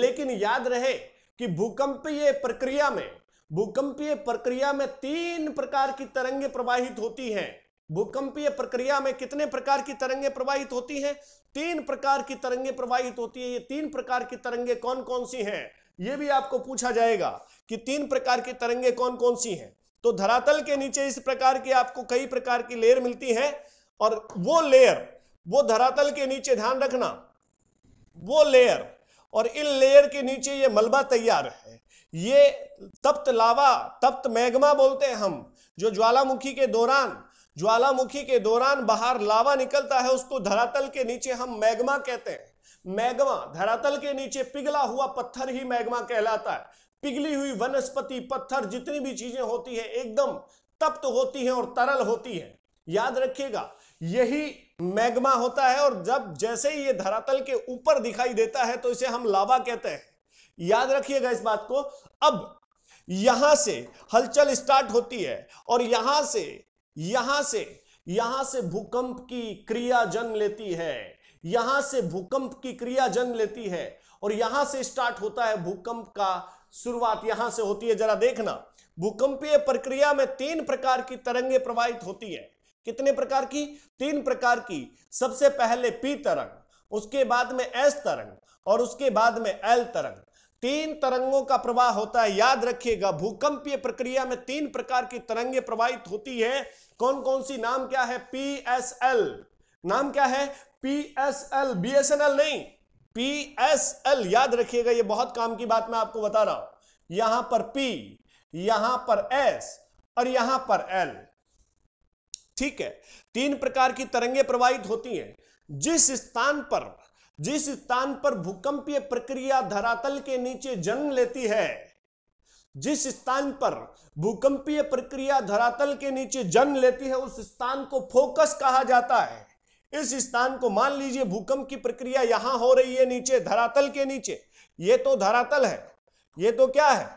लेकिन याद रहे कि भूकंपीय प्रक्रिया में भूकंपीय प्रक्रिया में तीन प्रकार की तरंगे प्रवाहित होती हैं भूकंपीय प्रक्रिया में कितने प्रकार की तरंगे प्रवाहित होती हैं तीन प्रकार की तरंगे प्रवाहित होती है ये तीन प्रकार की तरंगे कौन कौन सी हैं ये भी आपको पूछा जाएगा कि तीन प्रकार की तरंगे कौन कौन सी हैं तो धरातल के नीचे इस प्रकार की आपको कई प्रकार की लेयर मिलती है और वो लेयर वो धरातल के नीचे ध्यान रखना वो लेयर और इन लेयर के नीचे ये मलबा तैयार है ये तप्त लावा तप्त मैग्मा बोलते हैं हम जो ज्वालामुखी के दौरान ज्वालामुखी के दौरान बाहर लावा निकलता है उसको धरातल के नीचे हम मैग्मा कहते हैं मैग्मा धरातल के नीचे पिघला हुआ पत्थर ही मैग्मा कहलाता है पिघली हुई वनस्पति पत्थर जितनी भी चीजें होती है एकदम तप्त होती है और तरल होती है याद रखिएगा यही मैग्मा होता है और जब जैसे ही ये धरातल के ऊपर दिखाई देता है तो इसे हम लावा कहते हैं याद रखिएगा इस बात को अब यहां से हलचल स्टार्ट होती है और यहां से यहां से यहां से भूकंप की क्रिया जन्म लेती है यहां से भूकंप की क्रिया जन्म लेती है और यहां से स्टार्ट होता है भूकंप का शुरुआत यहां से होती है जरा देखना भूकंपीय प्रक्रिया में तीन प्रकार की तरंगे प्रवाहित होती है कितने प्रकार की तीन प्रकार की सबसे पहले पी तरंग उसके बाद में एस तरंग और उसके बाद में एल तरंग तीन तरंगों का प्रवाह होता है याद रखिएगा भूकंपीय प्रक्रिया में तीन प्रकार की तरंगे प्रवाहित होती है कौन कौन सी नाम क्या है पी एस एल नाम क्या है P S S L B N L नहीं पी एस एल याद रखिएगा ये बहुत काम की बात मैं आपको बता रहा हूं यहां पर पी यहां पर एस और यहां पर एल ठीक है तीन प्रकार की तरंगे प्रवाहित होती हैं जिस स्थान पर जिस स्थान पर भूकंपीय प्रक्रिया धरातल के नीचे जन्म लेती है जिस स्थान पर भूकंपीय प्रक्रिया धरातल के नीचे जन्म लेती है उस स्थान को फोकस कहा जाता है इस स्थान को मान लीजिए भूकंप की प्रक्रिया यहां हो रही है नीचे धरातल के नीचे ये तो धरातल है ये तो क्या है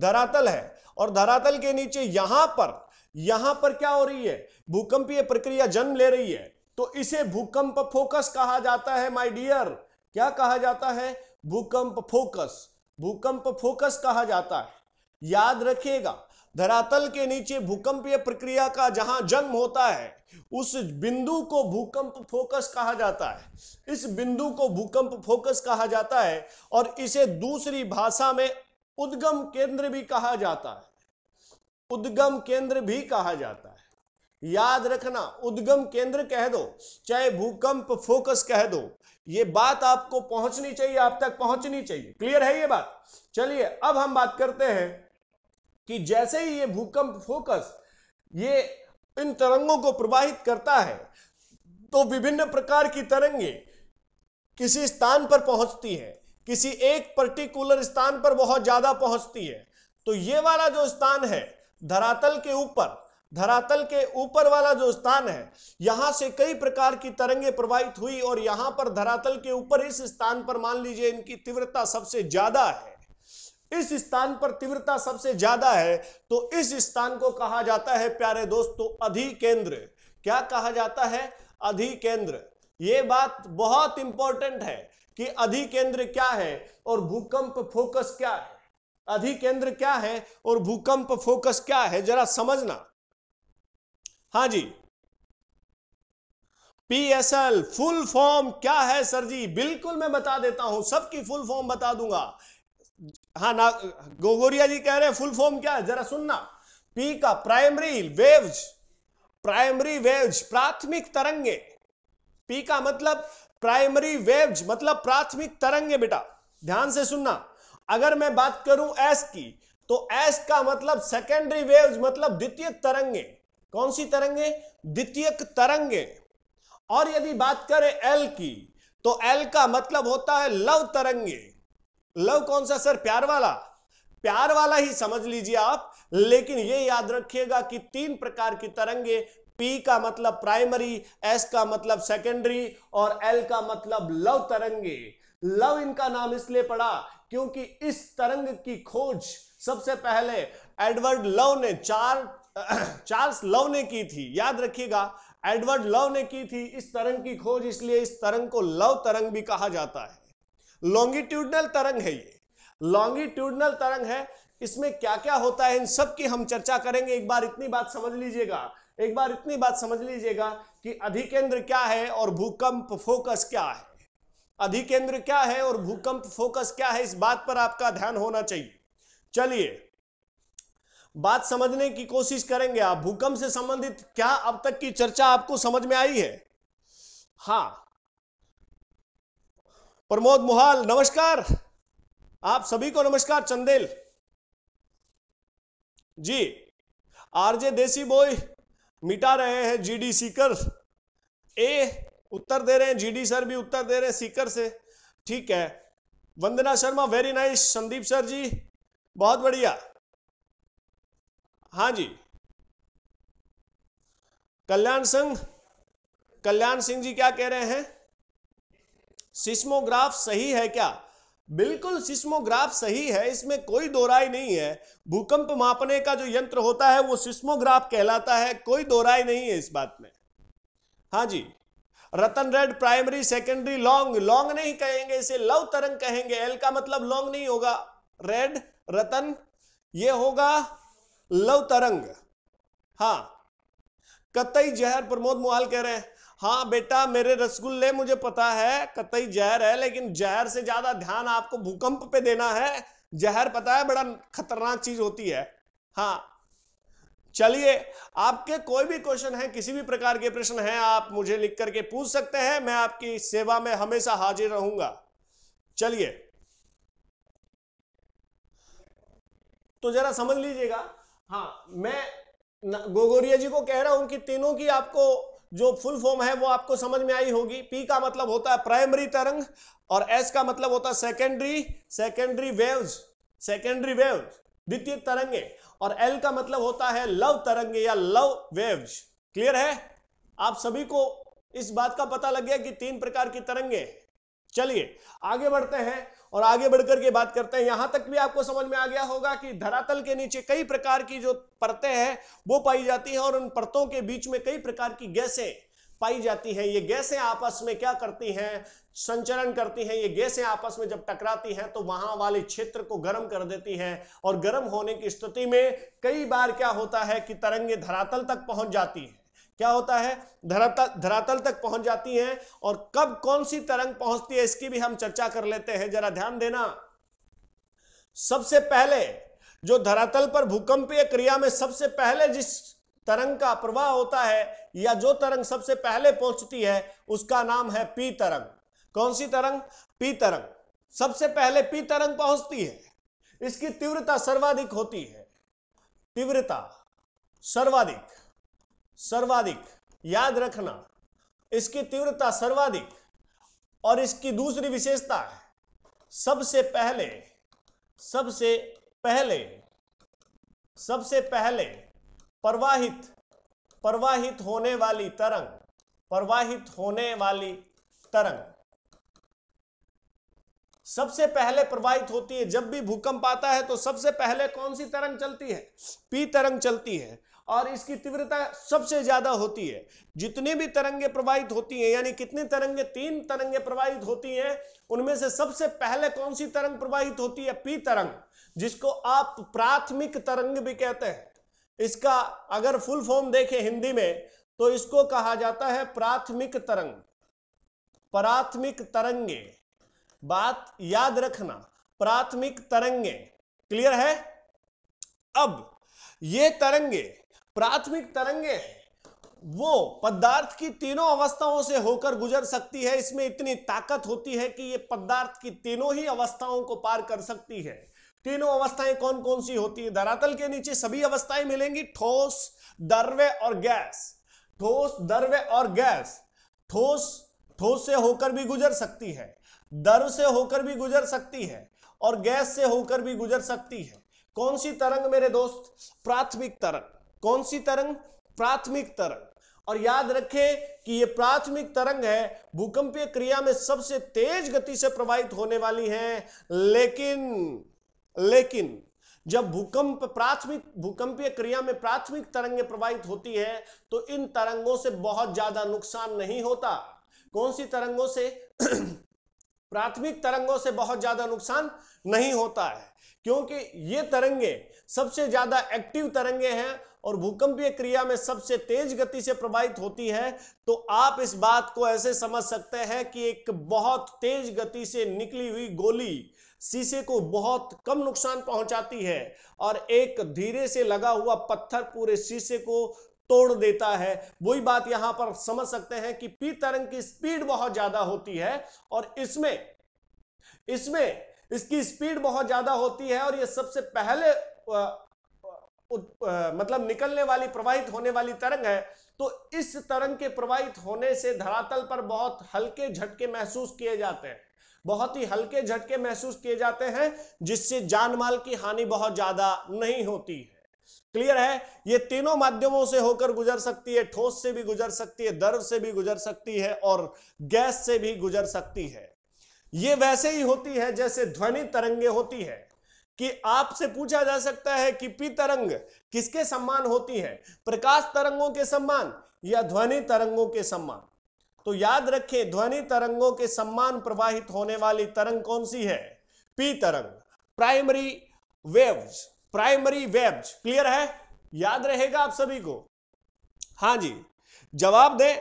धरातल है और धरातल के नीचे यहां पर यहां पर क्या हो रही है भूकंपीय प्रक्रिया जन्म ले रही है तो इसे भूकंप फोकस कहा जाता है माय डियर क्या कहा जाता है भूकंप फोकस भूकंप फोकस कहा जाता है याद रखिएगा धरातल के नीचे भूकंपीय प्रक्रिया का जहां जन्म होता है उस बिंदु को भूकंप फोकस कहा जाता है इस बिंदु को भूकंप फोकस कहा जाता है और इसे दूसरी भाषा में उद्गम केंद्र भी कहा जाता है उद्गम केंद्र भी कहा जाता है याद रखना उद्गम केंद्र कह दो चाहे भूकंप फोकस कह दो ये बात आपको पहुंचनी चाहिए आप तक पहुंचनी चाहिए क्लियर है ये बात चलिए अब हम बात करते हैं कि जैसे ही ये भूकंप फोकस ये इन तरंगों को प्रवाहित करता है तो विभिन्न प्रकार की तरंगे किसी स्थान पर पहुंचती है किसी एक पर्टिकुलर स्थान पर बहुत ज्यादा पहुंचती है तो ये वाला जो स्थान है धरातल के ऊपर धरातल के ऊपर वाला जो स्थान है यहां से कई प्रकार की तरंगे प्रवाहित हुई और यहां पर धरातल के ऊपर इस स्थान पर मान लीजिए इनकी तीव्रता सबसे ज्यादा है इस स्थान पर तीव्रता सबसे ज्यादा है तो इस स्थान को कहा जाता है प्यारे दोस्तों अधिकेंद्र क्या कहा जाता है अधिकेंद्र ये बात बहुत इंपॉर्टेंट है कि अधिकेंद्र क्या है और भूकंप फोकस क्या है अधिकेंद्र क्या है और भूकंप फोकस क्या है जरा समझना हाँ जी पीएसएल फुल फॉर्म क्या है सर जी बिल्कुल मैं बता देता हूं सबकी फुल फॉर्म बता दूंगा हाँ ना गोगोरिया जी कह रहे हैं फुल फॉर्म क्या है जरा सुनना पी का प्राइमरी वेव्स प्राइमरी वेव्स प्राथमिक तरंगे पी का मतलब प्राइमरी वेव्स मतलब प्राथमिक तरंगे बेटा ध्यान से सुनना अगर मैं बात करूं एस की तो एस का मतलब सेकेंडरी वेव्स मतलब द्वितीय तरंगे कौन सी तरंगे द्वितीयक तरंगे और यदि बात करें एल की तो एल का मतलब होता है लव तरंगे लव कौन सा सर प्यार वाला प्यार वाला ही समझ लीजिए आप लेकिन यह याद रखिएगा कि तीन प्रकार की तरंगे पी का मतलब प्राइमरी एस का मतलब सेकेंडरी और एल का मतलब लव तरंगे लव इनका नाम इसलिए पड़ा क्योंकि इस तरंग की खोज सबसे पहले एडवर्ड लव ने चार चार्ल्स लव ने की थी याद रखिएगा एडवर्ड लव ने की थी इस तरंग की खोज इसलिए इस तरंग को लव तरंग भी कहा जाता है लॉन्गिट्यूडनल तरंग है ये लॉन्गिट्यूडनल तरंग है इसमें क्या क्या होता है इन सब की हम चर्चा करेंगे एक बार इतनी बात समझ लीजिएगा एक बार इतनी बात समझ लीजिएगा कि अधिकेंद्र क्या है और भूकंप फोकस क्या है अधिकेंद्र क्या है और भूकंप फोकस क्या है इस बात पर आपका ध्यान होना चाहिए चलिए बात समझने की कोशिश करेंगे आप भूकंप से संबंधित क्या अब तक की चर्चा आपको समझ में आई है हाँ प्रमोद मोहाल नमस्कार आप सभी को नमस्कार चंदेल जी आरजे देसी बॉय मिटा रहे हैं जीडी सीकर ए उत्तर दे रहे हैं जीडी सर भी उत्तर दे रहे हैं सीकर से ठीक है Vandana Sharma very nice Sandeep sir ji बहुत बढ़िया हाँ जी कल्याण सिंह कल्याण सिंह जी क्या कह रहे हैं सिस्मोग्राफ सही है क्या बिल्कुल सिस्मोग्राफ सही है इसमें कोई दोराई नहीं है भूकंप मापने का जो यंत्र होता है वो सिस्मोग्राफ कहलाता है कोई दोराई नहीं है इस बात में हाँ जी Ratan Red primary secondary long long नहीं कहेंगे इसे लव तरंग कहेंगे एल का मतलब लॉन्ग नहीं होगा रेड रतन ये होगा लव तरंग हाँ कतई जहर प्रमोद मोहाल कह रहे हैं हाँ बेटा मेरे रसगुल्ले मुझे पता है कतई जहर है लेकिन जहर से ज्यादा ध्यान आपको भूकंप पे देना है जहर पता है बड़ा खतरनाक चीज होती है हाँ चलिए आपके कोई भी क्वेश्चन है किसी भी प्रकार के प्रश्न हैं आप मुझे लिख करके पूछ सकते हैं मैं आपकी सेवा में हमेशा हाजिर रहूंगा चलिए तो जरा समझ लीजिएगा हाँ मैं गोगोरिया जी को कह रहा हूं कि तीनों की आपको जो फुल फॉर्म है वो आपको समझ में आई होगी पी का मतलब होता है प्राइमरी तरंग और एस का मतलब होता है secondary secondary waves secondary waves द्वितीय तरंगे और एल का मतलब होता है लव तरंगे या लव वेव्स क्लियर है आप सभी को इस बात का पता लग गया कि तीन प्रकार की तरंगे चलिए आगे बढ़ते हैं और आगे बढ़कर के बात करते हैं यहां तक भी आपको समझ में आ गया होगा कि धरातल के नीचे कई प्रकार की जो परतें हैं वो पाई जाती हैं और उन परतों के बीच में कई प्रकार की गैसें पाई जाती हैं ये गैसें आपस में क्या करती हैं संचरण करती हैं ये गैसें आपस में जब टकराती हैं तो वहां वाले क्षेत्र को गर्म कर देती हैं और गर्म होने की स्थिति में कई बार क्या होता है कि तरंगे धरातल तक पहुंच जाती है क्या होता है धरातल धरातल तक पहुंच जाती हैं और कब कौन सी तरंग पहुंचती है इसकी भी हम चर्चा कर लेते हैं जरा ध्यान देना सबसे पहले जो धरातल पर भूकंपीय क्रिया में सबसे पहले जिस तरंग का प्रवाह होता है या जो तरंग सबसे पहले पहुंचती है उसका नाम है पी तरंग कौन सी तरंग पी तरंग सबसे पहले पी तरंग पहुंचती है इसकी तीव्रता सर्वाधिक होती है तीव्रता सर्वाधिक सर्वाधिक याद रखना इसकी तीव्रता सर्वाधिक और इसकी दूसरी विशेषता है सबसे पहले सबसे पहले सबसे पहले प्रवाहित प्रवाहित होने वाली तरंग प्रवाहित होने वाली तरंग सबसे पहले प्रवाहित होती है जब भी भूकंप आता है तो सबसे पहले कौन सी तरंग चलती है पी तरंग चलती है और इसकी तीव्रता सबसे ज्यादा होती है जितनी भी तरंगे प्रवाहित होती हैं यानी कितनी तरंगे तीन तरंगे प्रवाहित होती हैं उनमें से सबसे पहले कौन सी तरंग प्रवाहित होती है पी तरंग जिसको आप प्राथमिक तरंग भी कहते हैं इसका अगर फुल फॉर्म देखें हिंदी में तो इसको कहा जाता है प्राथमिक तरंग प्राथमिक तरंगे बात याद रखना प्राथमिक तरंगे क्लियर है अब ये तरंगे प्राथमिक तरंगे वो पदार्थ की तीनों अवस्थाओं से होकर गुजर सकती है इसमें इतनी ताकत होती है कि ये पदार्थ की तीनों ही अवस्थाओं को पार कर सकती है तीनों अवस्थाएं कौन कौन सी होती है धरातल के नीचे सभी अवस्थाएं मिलेंगी ठोस दरवे और गैस ठोस दरवे और गैस ठोस ठोस से होकर भी गुजर सकती है दर्व से होकर भी गुजर सकती है और गैस से होकर भी गुजर सकती है कौन सी तरंग मेरे दोस्त प्राथमिक तरंग कौन सी तरंग प्राथमिक तरंग और याद रखें कि यह प्राथमिक तरंग है भूकंपीय क्रिया में सबसे तेज गति से प्रवाहित होने वाली है लेकिन लेकिन जब भूकंप प्राथमिक भूकंपीय क्रिया में प्राथमिक तरंगें प्रवाहित होती है तो इन तरंगों से बहुत ज्यादा नुकसान नहीं होता कौन सी तरंगों से प्राथमिक तरंगों से बहुत ज्यादा नुकसान नहीं होता है क्योंकि ये तरंगे सबसे ज्यादा एक्टिव तरंगे हैं और भूकंपीय क्रिया में सबसे तेज गति से प्रभावित होती है तो आप इस बात को ऐसे समझ सकते हैं कि एक बहुत तेज गति से निकली हुई गोली शीशे को बहुत कम नुकसान पहुंचाती है और एक धीरे से लगा हुआ पत्थर पूरे शीशे को तोड़ देता है वही बात यहां पर समझ सकते हैं कि पी तरंग की स्पीड बहुत ज्यादा होती है और इसमें इसमें इसकी स्पीड बहुत ज्यादा होती है और यह सबसे पहले आ, मतलब निकलने वाली प्रवाहित होने वाली तरंग है तो इस तरंग के प्रवाहित होने से धरातल पर बहुत हल्के झटके महसूस किए जाते हैं बहुत ही हल्के झटके महसूस किए जाते हैं जिससे जान माल की हानि बहुत ज्यादा नहीं होती है क्लियर है ये तीनों माध्यमों से होकर गुजर सकती है ठोस से भी गुजर सकती है दर्व से भी गुजर सकती है और गैस से भी गुजर सकती है ये वैसे ही होती है जैसे ध्वनि तरंगे होती है कि आपसे पूछा जा सकता है कि पी तरंग किसके सम्मान होती है प्रकाश तरंगों के सम्मान या ध्वनि तरंगों के सम्मान तो याद रखें ध्वनि तरंगों के सम्मान प्रवाहित होने वाली तरंग कौन सी है पी तरंग primary waves primary waves clear है याद रहेगा आप सभी को हाँ जी जवाब दें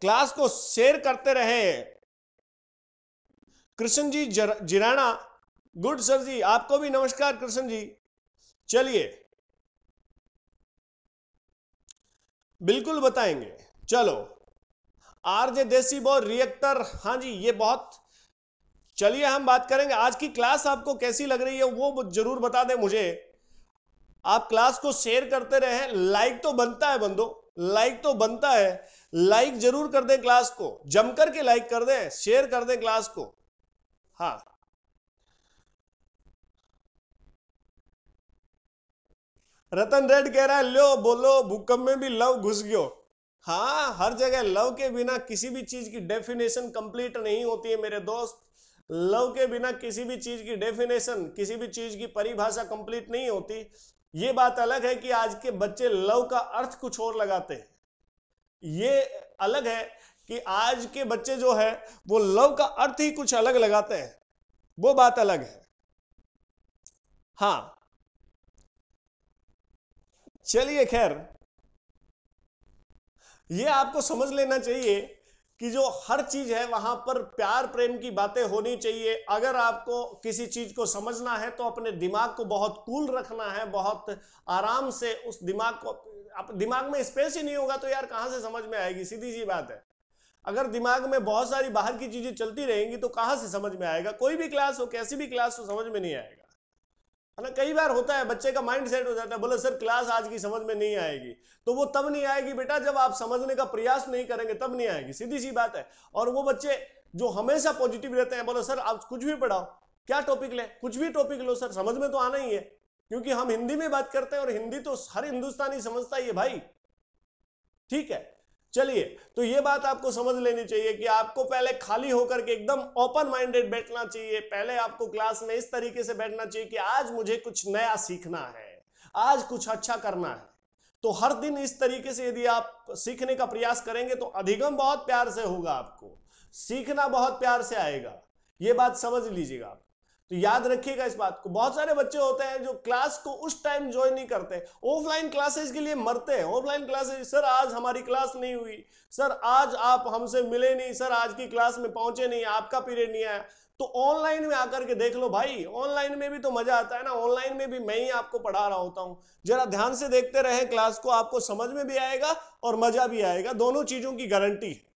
क्लास को शेयर करते रहें कृष्ण जी जिराना जिराणा गुड सर जी आपको भी नमस्कार कृष्ण जी चलिए बिल्कुल बताएंगे चलो आरजे देसी बोर रिएक्टर हाँ जी ये बहुत चलिए हम बात करेंगे आज की क्लास आपको कैसी लग रही है वो जरूर बता दें मुझे आप क्लास को शेयर करते रहे लाइक तो बनता है बंदो लाइक तो बनता है लाइक जरूर कर दें क्लास को जमकर के लाइक कर दें शेयर कर दें क्लास को हाँ रतन रेड कह रहा है लो बोलो भूकंप में भी लव घुस गयो हाँ हर जगह लव के बिना किसी भी चीज की डेफिनेशन कंप्लीट नहीं होती है मेरे दोस्त लव के बिना किसी भी चीज की डेफिनेशन किसी भी चीज की परिभाषा कंप्लीट नहीं होती ये बात अलग है कि आज के बच्चे लव का अर्थ कुछ और लगाते हैं ये अलग है कि आज के बच्चे जो है वो लव का अर्थ ही कुछ अलग लगाते हैं वो बात अलग है हाँ चलिए खैर ये आपको समझ लेना चाहिए कि जो हर चीज है वहां पर प्यार प्रेम की बातें होनी चाहिए अगर आपको किसी चीज को समझना है तो अपने दिमाग को बहुत कूल रखना है बहुत आराम से उस दिमाग को आप दिमाग में स्पेस ही नहीं होगा तो यार कहां से समझ में आएगी सीधी सी बात है अगर दिमाग में बहुत सारी बाहर की चीजें चलती रहेंगी तो कहां से समझ में आएगा कोई भी क्लास हो कैसी भी क्लास हो समझ में नहीं आएगा है ना कई बार होता है बच्चे का माइंड सेट हो जाता है बोले सर क्लास आज की समझ में नहीं आएगी तो वो तब नहीं आएगी बेटा जब आप समझने का प्रयास नहीं करेंगे तब नहीं आएगी सीधी सी बात है और वो बच्चे जो हमेशा पॉजिटिव रहते हैं बोले सर आप कुछ भी पढ़ाओ क्या टॉपिक ले कुछ भी टॉपिक लो सर समझ में तो आना ही है क्योंकि हम हिंदी में बात करते हैं और हिंदी तो हर हिंदुस्तानी समझता ही है भाई ठीक है चलिए तो ये बात आपको समझ लेनी चाहिए कि आपको पहले खाली होकर के एकदम ओपन माइंडेड बैठना चाहिए पहले आपको क्लास में इस तरीके से बैठना चाहिए कि आज मुझे कुछ नया सीखना है आज कुछ अच्छा करना है तो हर दिन इस तरीके से यदि आप सीखने का प्रयास करेंगे तो अधिगम बहुत प्यार से होगा आपको सीखना बहुत प्यार से आएगा ये बात समझ लीजिएगा आप तो याद रखिएगा इस बात को बहुत सारे बच्चे होते हैं जो क्लास को उस टाइम ज्वाइन नहीं करते ऑफलाइन क्लासेज के लिए मरते हैं ऑफलाइन क्लासेज सर आज हमारी क्लास नहीं हुई सर आज आप हमसे मिले नहीं सर आज की क्लास में पहुंचे नहीं आपका पीरियड नहीं आया तो ऑनलाइन में आकर के देख लो भाई ऑनलाइन में भी तो मजा आता है ना ऑनलाइन में भी मैं ही आपको पढ़ा रहा होता हूं जरा ध्यान से देखते रहे क्लास को आपको समझ में भी आएगा और मजा भी आएगा दोनों चीजों की गारंटी है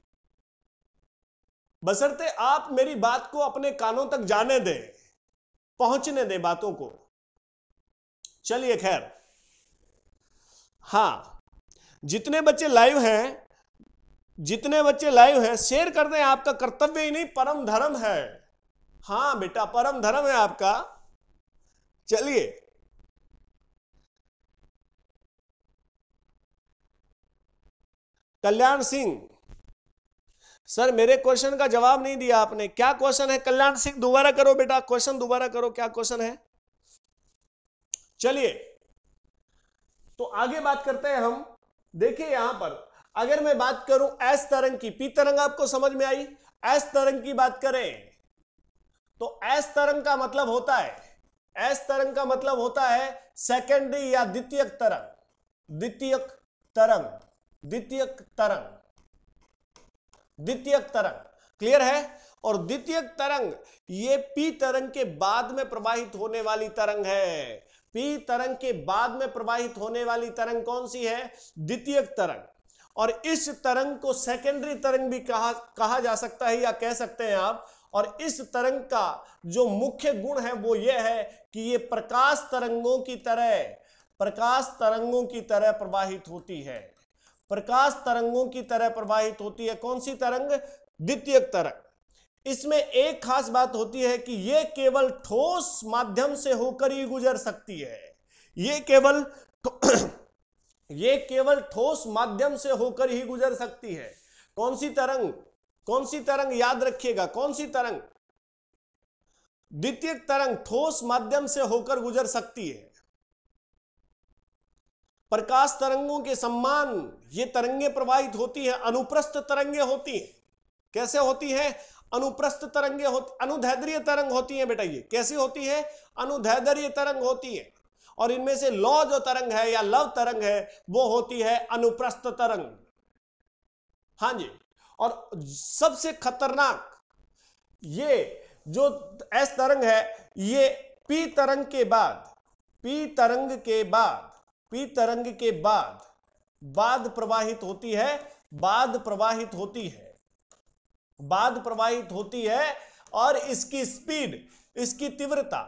बसरते आप मेरी बात को अपने कानों तक जाने दें पहुंचने दे बातों को चलिए खैर हाँ जितने बच्चे लाइव हैं जितने बच्चे लाइव हैं शेयर कर दें आपका कर्तव्य ही नहीं परम धर्म है हाँ बेटा परम धर्म है आपका चलिए कल्याण सिंह सर मेरे क्वेश्चन का जवाब नहीं दिया आपने क्या क्वेश्चन है कल्याण सिंह दोबारा करो बेटा क्वेश्चन दोबारा करो क्या क्वेश्चन है चलिए तो आगे बात करते हैं हम देखिए यहां पर अगर मैं बात करूं एस तरंग की पी तरंग आपको समझ में आई एस तरंग की बात करें तो एस तरंग का मतलब होता है एस तरंग का मतलब होता है सेकेंडरी या द्वितीयक तरंग द्वितीयक तरंग द्वितीयक तरंग द्वितीय तरंग क्लियर है और द्वितीय तरंग ये पी तरंग के बाद में प्रवाहित होने वाली तरंग है पी तरंग के बाद में प्रवाहित होने वाली तरंग कौन सी है द्वितीय तरंग और इस तरंग को सेकेंडरी तरंग भी कहा कहा जा सकता है या कह सकते हैं आप और इस तरंग का जो मुख्य गुण है वो ये है कि ये प्रकाश तरंगों की तरह प्रकाश तरंगों की तरह प्रवाहित होती है प्रकाश तरंगों की तरह प्रवाहित होती है कौन सी तरंग द्वितीय तरंग इसमें एक खास बात होती है कि यह केवल ठोस माध्यम से होकर ही गुजर सकती है ये केवल ये केवल ठोस माध्यम से होकर ही गुजर सकती है कौन सी तरंग कौन सी तरंग याद रखिएगा कौन सी तरंग द्वितीय तरंग ठोस माध्यम से होकर गुजर सकती है प्रकाश तरंगों के सम्मान ये तरंगे प्रवाहित होती है अनुप्रस्थ तरंगे होती हैं कैसे होती है अनुप्रस्थ तरंगे होती अनुदैर्य तरंग होती है बेटा ये कैसी होती है अनुदैर्य तरंग होती है और इनमें से लॉ जो तरंग है या लव तरंग है वो होती है अनुप्रस्थ तरंग हाँ जी और सबसे खतरनाक ये जो एस तरंग है ये पी तरंग के बाद पी तरंग के बाद पी तरंग के बाद बाद प्रवाहित होती है बाद प्रवाहित होती है बाद प्रवाहित होती है और इसकी स्पीड इसकी तीव्रता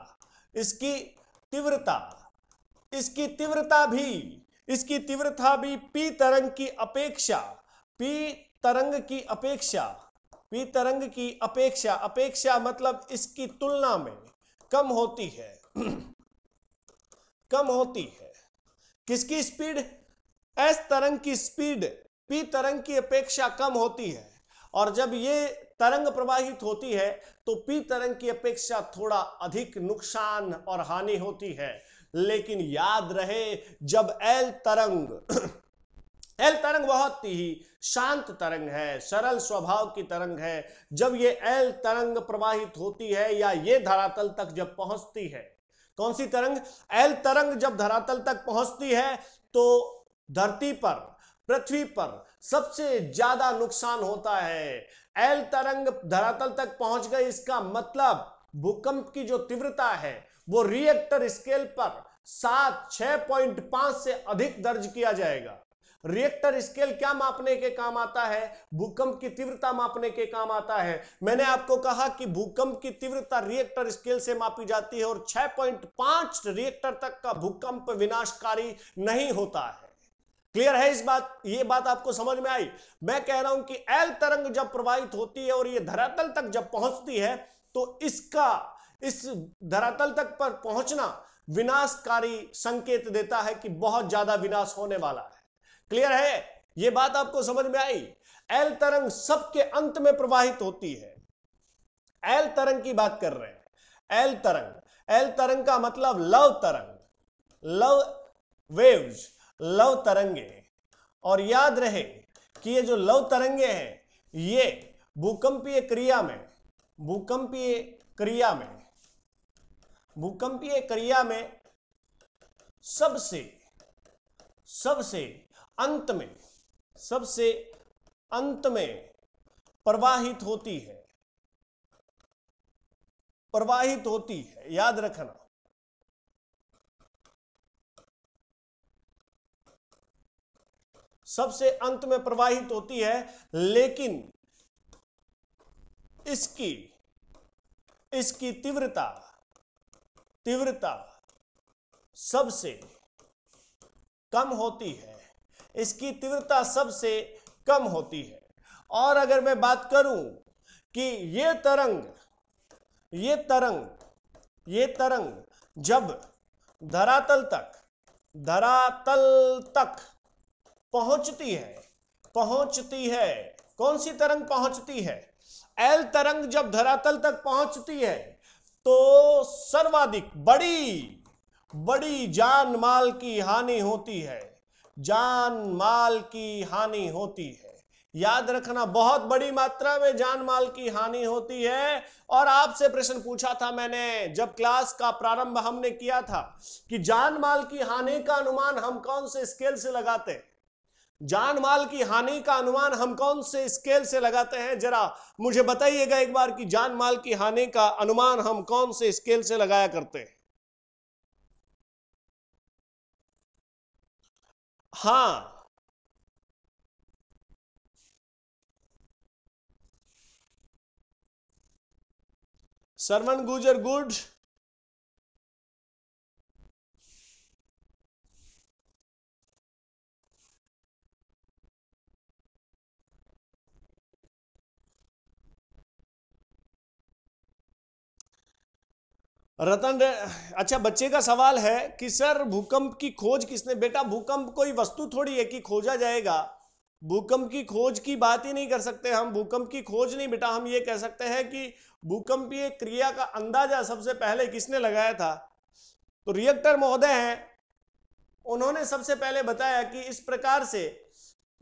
इसकी तीव्रता इसकी तीव्रता भी इसकी तीव्रता भी पी तरंग की अपेक्षा पी तरंग की अपेक्षा पी तरंग की अपेक्षा अपेक्षा मतलब इसकी तुलना में कम होती है कम होती है किसकी स्पीड एस तरंग की स्पीड पी तरंग की अपेक्षा कम होती है और जब ये तरंग प्रवाहित होती है तो पी तरंग की अपेक्षा थोड़ा अधिक नुकसान और हानि होती है लेकिन याद रहे जब एल तरंग एल तरंग बहुत ही शांत तरंग है सरल स्वभाव की तरंग है जब ये एल तरंग प्रवाहित होती है या ये धरातल तक जब पहुंचती है कौन सी तरंग एल तरंग जब धरातल तक पहुंचती है तो धरती पर पृथ्वी पर सबसे ज्यादा नुकसान होता है एल तरंग धरातल तक पहुंच गई इसका मतलब भूकंप की जो तीव्रता है वो रिएक्टर स्केल पर सात छह पॉइंट पांच से अधिक दर्ज किया जाएगा रिएक्टर स्केल क्या मापने के काम आता है भूकंप की तीव्रता मापने के काम आता है मैंने आपको कहा कि भूकंप की तीव्रता रिएक्टर स्केल से मापी जाती है और 6.5 रिएक्टर तक का भूकंप विनाशकारी नहीं होता है क्लियर है इस बात ये बात आपको समझ में आई मैं कह रहा हूं कि एल तरंग जब प्रवाहित होती है और ये धरातल तक जब पहुंचती है तो इसका इस धरातल तक पर पहुंचना विनाशकारी संकेत देता है कि बहुत ज्यादा विनाश होने वाला है क्लियर है यह बात आपको समझ में आई एल तरंग सबके अंत में प्रवाहित होती है एल तरंग की बात कर रहे हैं एल तरंग एल तरंग का मतलब लव तरंग लव वेव्स लव तरंगे और याद रहे कि ये जो लव तरंगे हैं ये भूकंपीय क्रिया में भूकंपीय क्रिया में भूकंपीय क्रिया में सबसे सबसे अंत में सबसे अंत में प्रवाहित होती है प्रवाहित होती है याद रखना सबसे अंत में प्रवाहित होती है लेकिन इसकी इसकी तीव्रता तीव्रता सबसे कम होती है इसकी तीव्रता सबसे कम होती है और अगर मैं बात करूं कि ये तरंग ये तरंग ये तरंग जब धरातल तक धरातल तक पहुंचती है पहुंचती है कौन सी तरंग पहुंचती है एल तरंग जब धरातल तक पहुंचती है तो सर्वाधिक बड़ी बड़ी जान माल की हानि होती है जान माल की हानि होती है याद रखना बहुत बड़ी मात्रा में जान माल की हानि होती है और आपसे प्रश्न पूछा था मैंने जब क्लास का प्रारंभ हमने किया था कि जान माल की हानि का अनुमान हम कौन से स्केल से लगाते हैं जान माल की हानि का अनुमान हम कौन से स्केल से लगाते हैं जरा मुझे बताइएगा एक बार कि जान माल की हानि का अनुमान हम कौन से स्केल से लगाया करते हैं हाँ सरवन गुजर गुड रतन अच्छा बच्चे का सवाल है कि सर भूकंप की खोज किसने बेटा भूकंप कोई वस्तु थोड़ी है कि खोजा जाएगा भूकंप की खोज की बात ही नहीं कर सकते हम भूकंप की खोज नहीं बेटा हम ये कह सकते हैं कि भूकंपीय क्रिया का अंदाजा सबसे पहले किसने लगाया था तो रिएक्टर महोदय हैं उन्होंने सबसे पहले बताया कि इस प्रकार से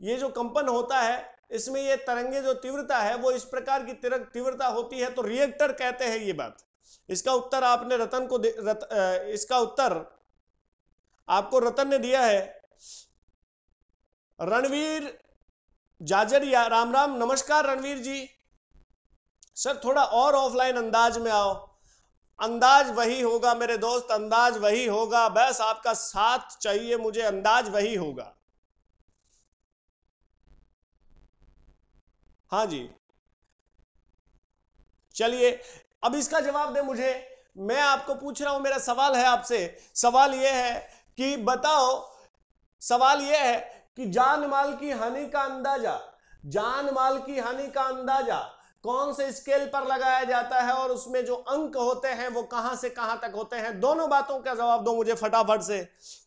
ये जो कंपन होता है इसमें ये तरंगे जो तीव्रता है वो इस प्रकार की तीव्रता होती है तो रिएक्टर कहते हैं ये बात इसका उत्तर आपने रतन को रत, इसका उत्तर आपको रतन ने दिया है रणवीर जाजरिया राम राम नमस्कार रणवीर जी सर थोड़ा और ऑफलाइन अंदाज में आओ अंदाज वही होगा मेरे दोस्त अंदाज वही होगा बस आपका साथ चाहिए मुझे अंदाज वही होगा हाँ जी चलिए अब इसका जवाब दे मुझे मैं आपको पूछ रहा हूं मेरा सवाल है आपसे सवाल यह है कि बताओ सवाल यह है कि जान माल की हानि का अंदाजा जान माल की हानि का अंदाजा कौन से स्केल पर लगाया जाता है और उसमें जो अंक होते हैं वो कहां से कहां तक होते हैं दोनों बातों का जवाब दो मुझे फटाफट से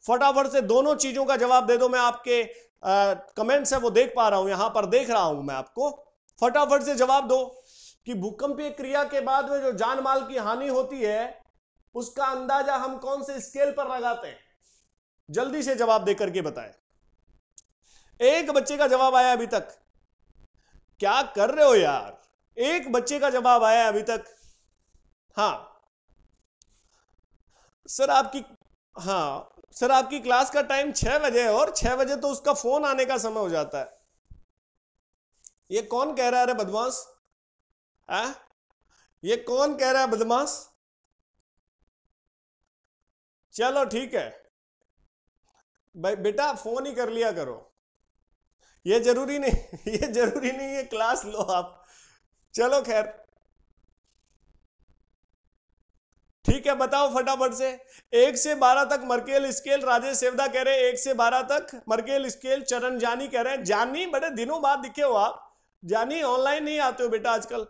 फटाफट से दोनों चीजों का जवाब दे दो मैं आपके कमेंट्स है वो देख पा रहा हूं यहां पर देख रहा हूं मैं आपको फटाफट से जवाब दो कि भूकंपीय क्रिया के बाद में जो जान माल की हानि होती है उसका अंदाजा हम कौन से स्केल पर लगाते हैं जल्दी से जवाब देकर के बताएं एक बच्चे का जवाब आया अभी तक क्या कर रहे हो यार एक बच्चे का जवाब आया अभी तक हाँ सर आपकी हाँ सर आपकी क्लास का टाइम छह बजे है और छह बजे तो उसका फोन आने का समय हो जाता है ये कौन कह रहा है बदमाश आ? हाँ? ये कौन कह रहा है बदमाश चलो ठीक है भाई बेटा फोन ही कर लिया करो ये जरूरी नहीं ये जरूरी नहीं है क्लास लो आप चलो खैर ठीक है बताओ फटाफट से एक से बारह तक मर्केल स्केल राजेश सेवदा कह रहे हैं एक से बारह तक मर्केल स्केल चरण जानी कह रहे हैं जानी बड़े दिनों बाद दिखे हो आप जानी ऑनलाइन नहीं आते हो बेटा आजकल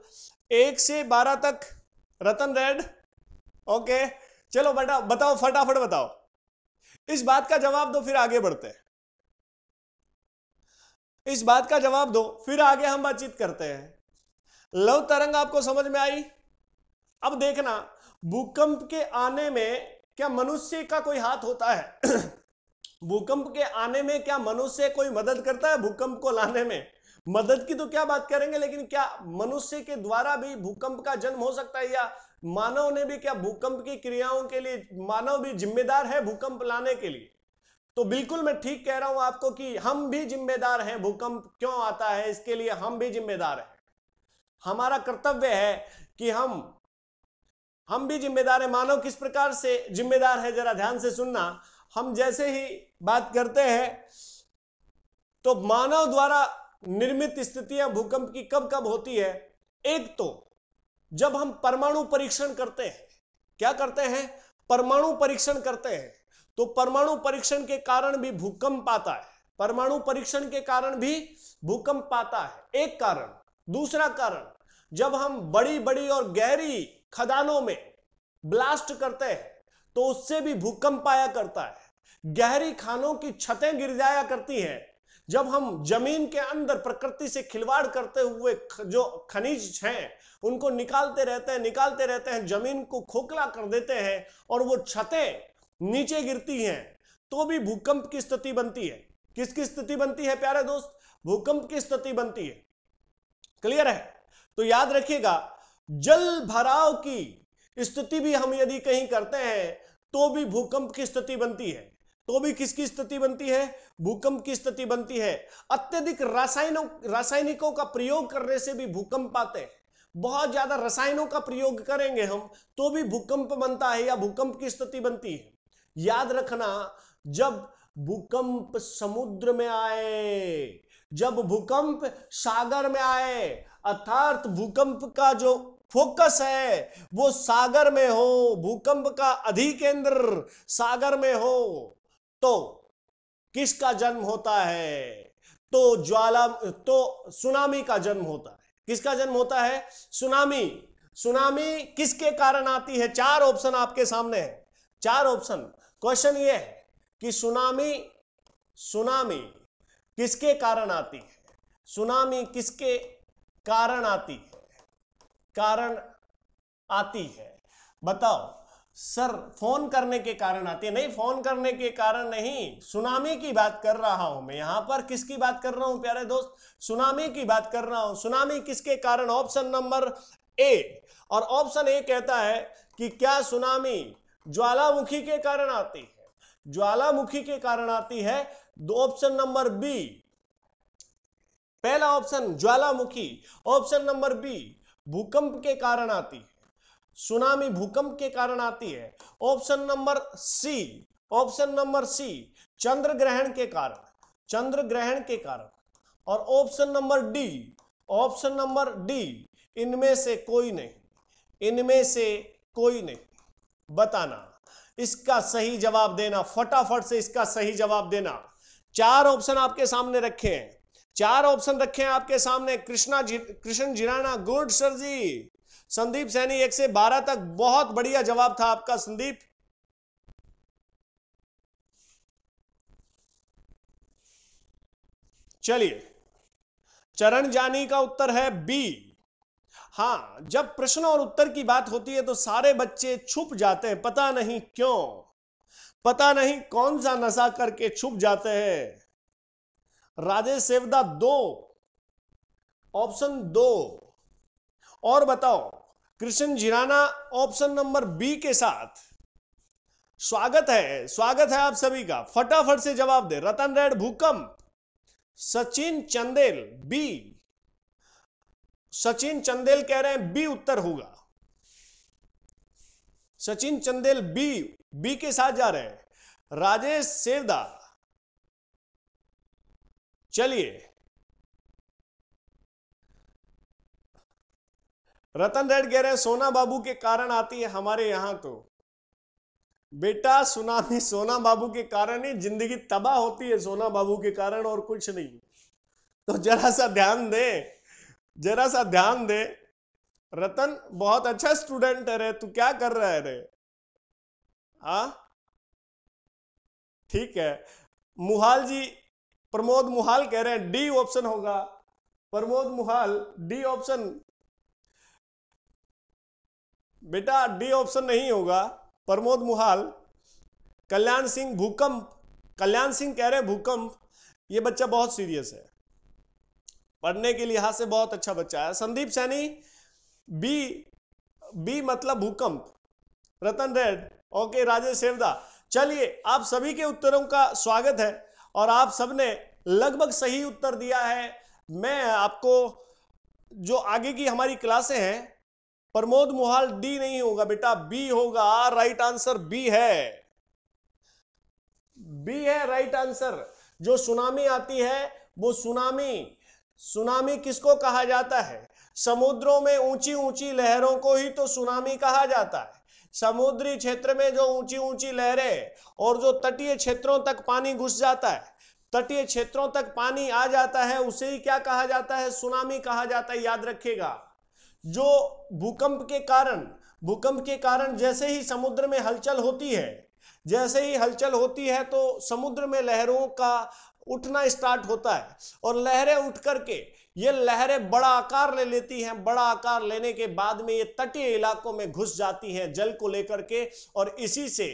एक से बारह तक रतन रेड ओके चलो बेटा बताओ फटाफट बताओ इस बात का जवाब दो फिर आगे बढ़ते हैं इस बात का जवाब दो फिर आगे हम बातचीत करते हैं लव तरंग आपको समझ में आई अब देखना भूकंप के आने में क्या मनुष्य का कोई हाथ होता है भूकंप के आने में क्या मनुष्य कोई मदद करता है भूकंप को लाने में मदद की तो क्या बात करेंगे लेकिन क्या मनुष्य के द्वारा भी भूकंप का जन्म हो सकता है या मानव ने भी क्या भूकंप की क्रियाओं के लिए मानव भी जिम्मेदार है भूकंप लाने के लिए तो बिल्कुल मैं ठीक कह रहा हूं आपको कि हम भी जिम्मेदार हैं भूकंप क्यों आता है इसके लिए हम भी जिम्मेदार हैं हमारा कर्तव्य है कि हम हम भी जिम्मेदार हैं मानव किस प्रकार से जिम्मेदार है जरा ध्यान से सुनना हम जैसे ही बात करते हैं तो मानव द्वारा निर्मित स्थितियां भूकंप की कब कब होती है एक तो जब हम परमाणु परीक्षण करते हैं क्या करते हैं परमाणु परीक्षण करते हैं तो परमाणु परीक्षण के कारण भी भूकंप आता है परमाणु परीक्षण के कारण भी भूकंप आता है एक कारण दूसरा कारण जब हम बड़ी बड़ी और गहरी खदानों में ब्लास्ट करते हैं तो उससे भी भूकंप आया करता है गहरी खानों की छतें गिर जाया करती हैं जब हम जमीन के अंदर प्रकृति से खिलवाड़ करते हुए जो खनिज हैं उनको निकालते रहते हैं निकालते रहते हैं जमीन को खोखला कर देते हैं और वो छतें नीचे गिरती हैं तो भी भूकंप की स्थिति बनती है किसकी स्थिति बनती है प्यारे दोस्त भूकंप की स्थिति बनती है क्लियर है तो याद रखिएगा जल भराव की स्थिति भी हम यदि कहीं करते हैं तो भी भूकंप की स्थिति बनती है तो भी किसकी स्थिति बनती है भूकंप की स्थिति बनती है अत्यधिक रासायनों रासायनिकों का प्रयोग करने से भी भूकंप आते हैं बहुत ज्यादा रसायनों का प्रयोग करेंगे हम तो भी भूकंप बनता है या भूकंप की स्थिति बनती है याद रखना जब भूकंप समुद्र में आए जब भूकंप सागर में आए अर्थात भूकंप का जो फोकस है वो सागर में हो भूकंप का अधिकेंद्र सागर में हो तो किसका जन्म होता है तो ज्वाला तो सुनामी का जन्म होता है किसका जन्म होता है सुनामी सुनामी किसके कारण आती है चार ऑप्शन आपके सामने है चार ऑप्शन क्वेश्चन ये है कि सुनामी सुनामी किसके कारण आती है सुनामी किसके कारण आती है कारण आती है बताओ सर फोन करने के कारण आती है नहीं फोन करने के कारण नहीं सुनामी की बात कर रहा हूं मैं यहां पर किसकी बात कर रहा हूं प्यारे दोस्त सुनामी की बात कर रहा हूं सुनामी किसके कारण ऑप्शन नंबर ए और ऑप्शन ए कहता है कि क्या सुनामी ज्वालामुखी के कारण आती है ज्वालामुखी के कारण आती है ऑप्शन नंबर बी पहला ऑप्शन ज्वालामुखी ऑप्शन नंबर बी भूकंप के कारण आती है सुनामी भूकंप के कारण आती है option number C option number C चंद्र ग्रहण के कारण चंद्र ग्रहण के कारण और option number D option number D इनमें से कोई नहीं इनमें से कोई नहीं बताना इसका सही जवाब देना फटाफट से इसका सही जवाब देना चार ऑप्शन आपके सामने रखे हैं चार ऑप्शन रखे हैं आपके सामने कृष्णा जी कृष्ण जिराना गुड सर जी संदीप सैनी एक से बारह तक बहुत बढ़िया जवाब था आपका संदीप चलिए चरण जानी का उत्तर है बी हां जब प्रश्न और उत्तर की बात होती है तो सारे बच्चे छुप जाते हैं पता नहीं क्यों पता नहीं कौन सा नशा करके छुप जाते हैं राजेश सेवदा दो ऑप्शन दो और बताओ Krishna Jirana option number B के साथ स्वागत है स्वागत है आप सभी का फटाफट से जवाब दे रतन रेड भूकंप सचिन चंदेल बी सचिन चंदेल कह रहे हैं बी उत्तर होगा सचिन चंदेल बी बी के साथ जा रहे हैं राजेश सेवदा चलिए रतन रेड कह रहे हैं सोना बाबू के कारण आती है हमारे यहां तो बेटा सुनामी सोना बाबू के कारण ही जिंदगी तबाह होती है सोना बाबू के कारण और कुछ नहीं तो जरा सा ध्यान दे जरा सा ध्यान दे रतन बहुत अच्छा स्टूडेंट है रे तू क्या कर रहा है रे हा ठीक है मुहाल जी प्रमोद मुहाल कह रहे हैं डी ऑप्शन होगा प्रमोद मुहाल डी ऑप्शन बेटा डी ऑप्शन नहीं होगा प्रमोद मुहाल कल्याण सिंह भूकंप कल्याण सिंह कह रहे हैं भूकंप ये बच्चा बहुत सीरियस है पढ़ने के लिहाज से बहुत अच्छा बच्चा है संदीप सैनी बी बी मतलब भूकंप रतन रेड ओके राजेश सेवदा चलिए आप सभी के उत्तरों का स्वागत है और आप सबने लगभग सही उत्तर दिया है मैं आपको जो आगे की हमारी क्लासे हैं प्रमोद मोहाल डी नहीं होगा बेटा बी होगा राइट आंसर बी है बी है राइट आंसर जो सुनामी आती है वो सुनामी सुनामी किसको कहा जाता है समुद्रों में ऊंची ऊंची लहरों को ही तो सुनामी कहा जाता है समुद्री क्षेत्र में जो ऊंची ऊंची लहरें और जो तटीय क्षेत्रों तक पानी घुस जाता है तटीय क्षेत्रों तक पानी आ जाता है उसे ही क्या कहा जाता है सुनामी कहा जाता है याद रखिएगा जो भूकंप के कारण भूकंप के कारण जैसे ही समुद्र में हलचल होती है जैसे ही हलचल होती है तो समुद्र में लहरों का उठना स्टार्ट होता है और लहरें उठ करके ये लहरें बड़ा आकार ले लेती हैं बड़ा आकार लेने के बाद में ये तटीय इलाकों में घुस जाती हैं जल को लेकर के और इसी से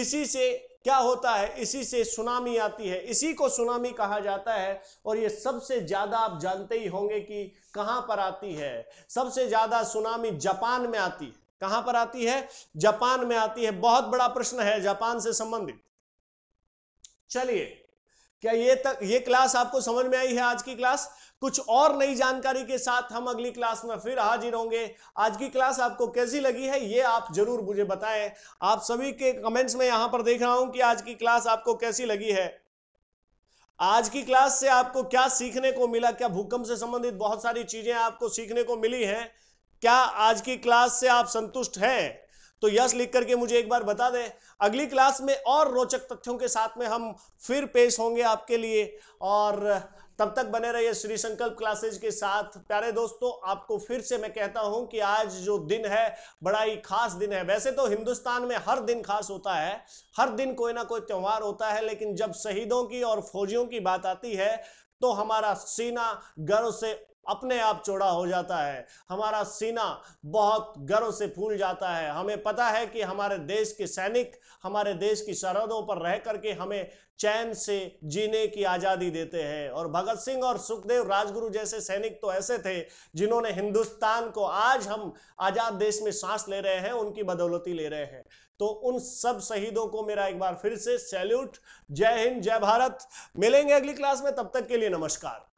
इसी से क्या होता है इसी से सुनामी आती है इसी को सुनामी कहा जाता है और ये सबसे ज़्यादा आप जानते ही होंगे कि कहां पर आती है सबसे ज़्यादा सुनामी जापान में आती है कहां पर आती है जापान में आती है बहुत बड़ा प्रश्न है जापान से संबंधित चलिए क्या ये तक ये क्लास आपको समझ में आई है आज की क्लास कुछ और नई जानकारी के साथ हम अगली क्लास में फिर हाजिर होंगे आज की क्लास आपको कैसी लगी है ये आप जरूर मुझे बताएं आप सभी के कमेंट्स में यहां पर देख रहा हूं कि आज की क्लास आपको कैसी लगी है आज की क्लास से आपको क्या सीखने को मिला क्या भूकंप से संबंधित बहुत सारी चीजें आपको सीखने को मिली है क्या आज की क्लास से आप संतुष्ट हैं तो यस लिख करके मुझे एक बार बता दें अगली क्लास में और रोचक तथ्यों के साथ में हम फिर पेश होंगे आपके लिए और तब तक बने रहिए श्री संकल्प क्लासेज के साथ प्यारे दोस्तों आपको फिर से मैं कहता हूं कि आज जो दिन है बड़ा ही खास दिन है वैसे तो हिंदुस्तान में हर दिन खास होता है हर दिन कोई ना कोई त्यौहार होता है लेकिन जब शहीदों की और फौजियों की बात आती है तो हमारा सीना गर्व से अपने आप चौड़ा हो जाता है हमारा सीना बहुत गर्व से फूल जाता है हमें पता है कि हमारे देश के सैनिक हमारे देश की सरहदों पर रह करके हमें चैन से जीने की आज़ादी देते हैं और भगत सिंह और सुखदेव राजगुरु जैसे सैनिक तो ऐसे थे जिन्होंने हिंदुस्तान को आज हम आज़ाद देश में सांस ले रहे हैं उनकी बदौलती ले रहे हैं तो उन सब शहीदों को मेरा एक बार फिर से सैल्यूट जय हिंद जय भारत मिलेंगे अगली क्लास में तब तक के लिए नमस्कार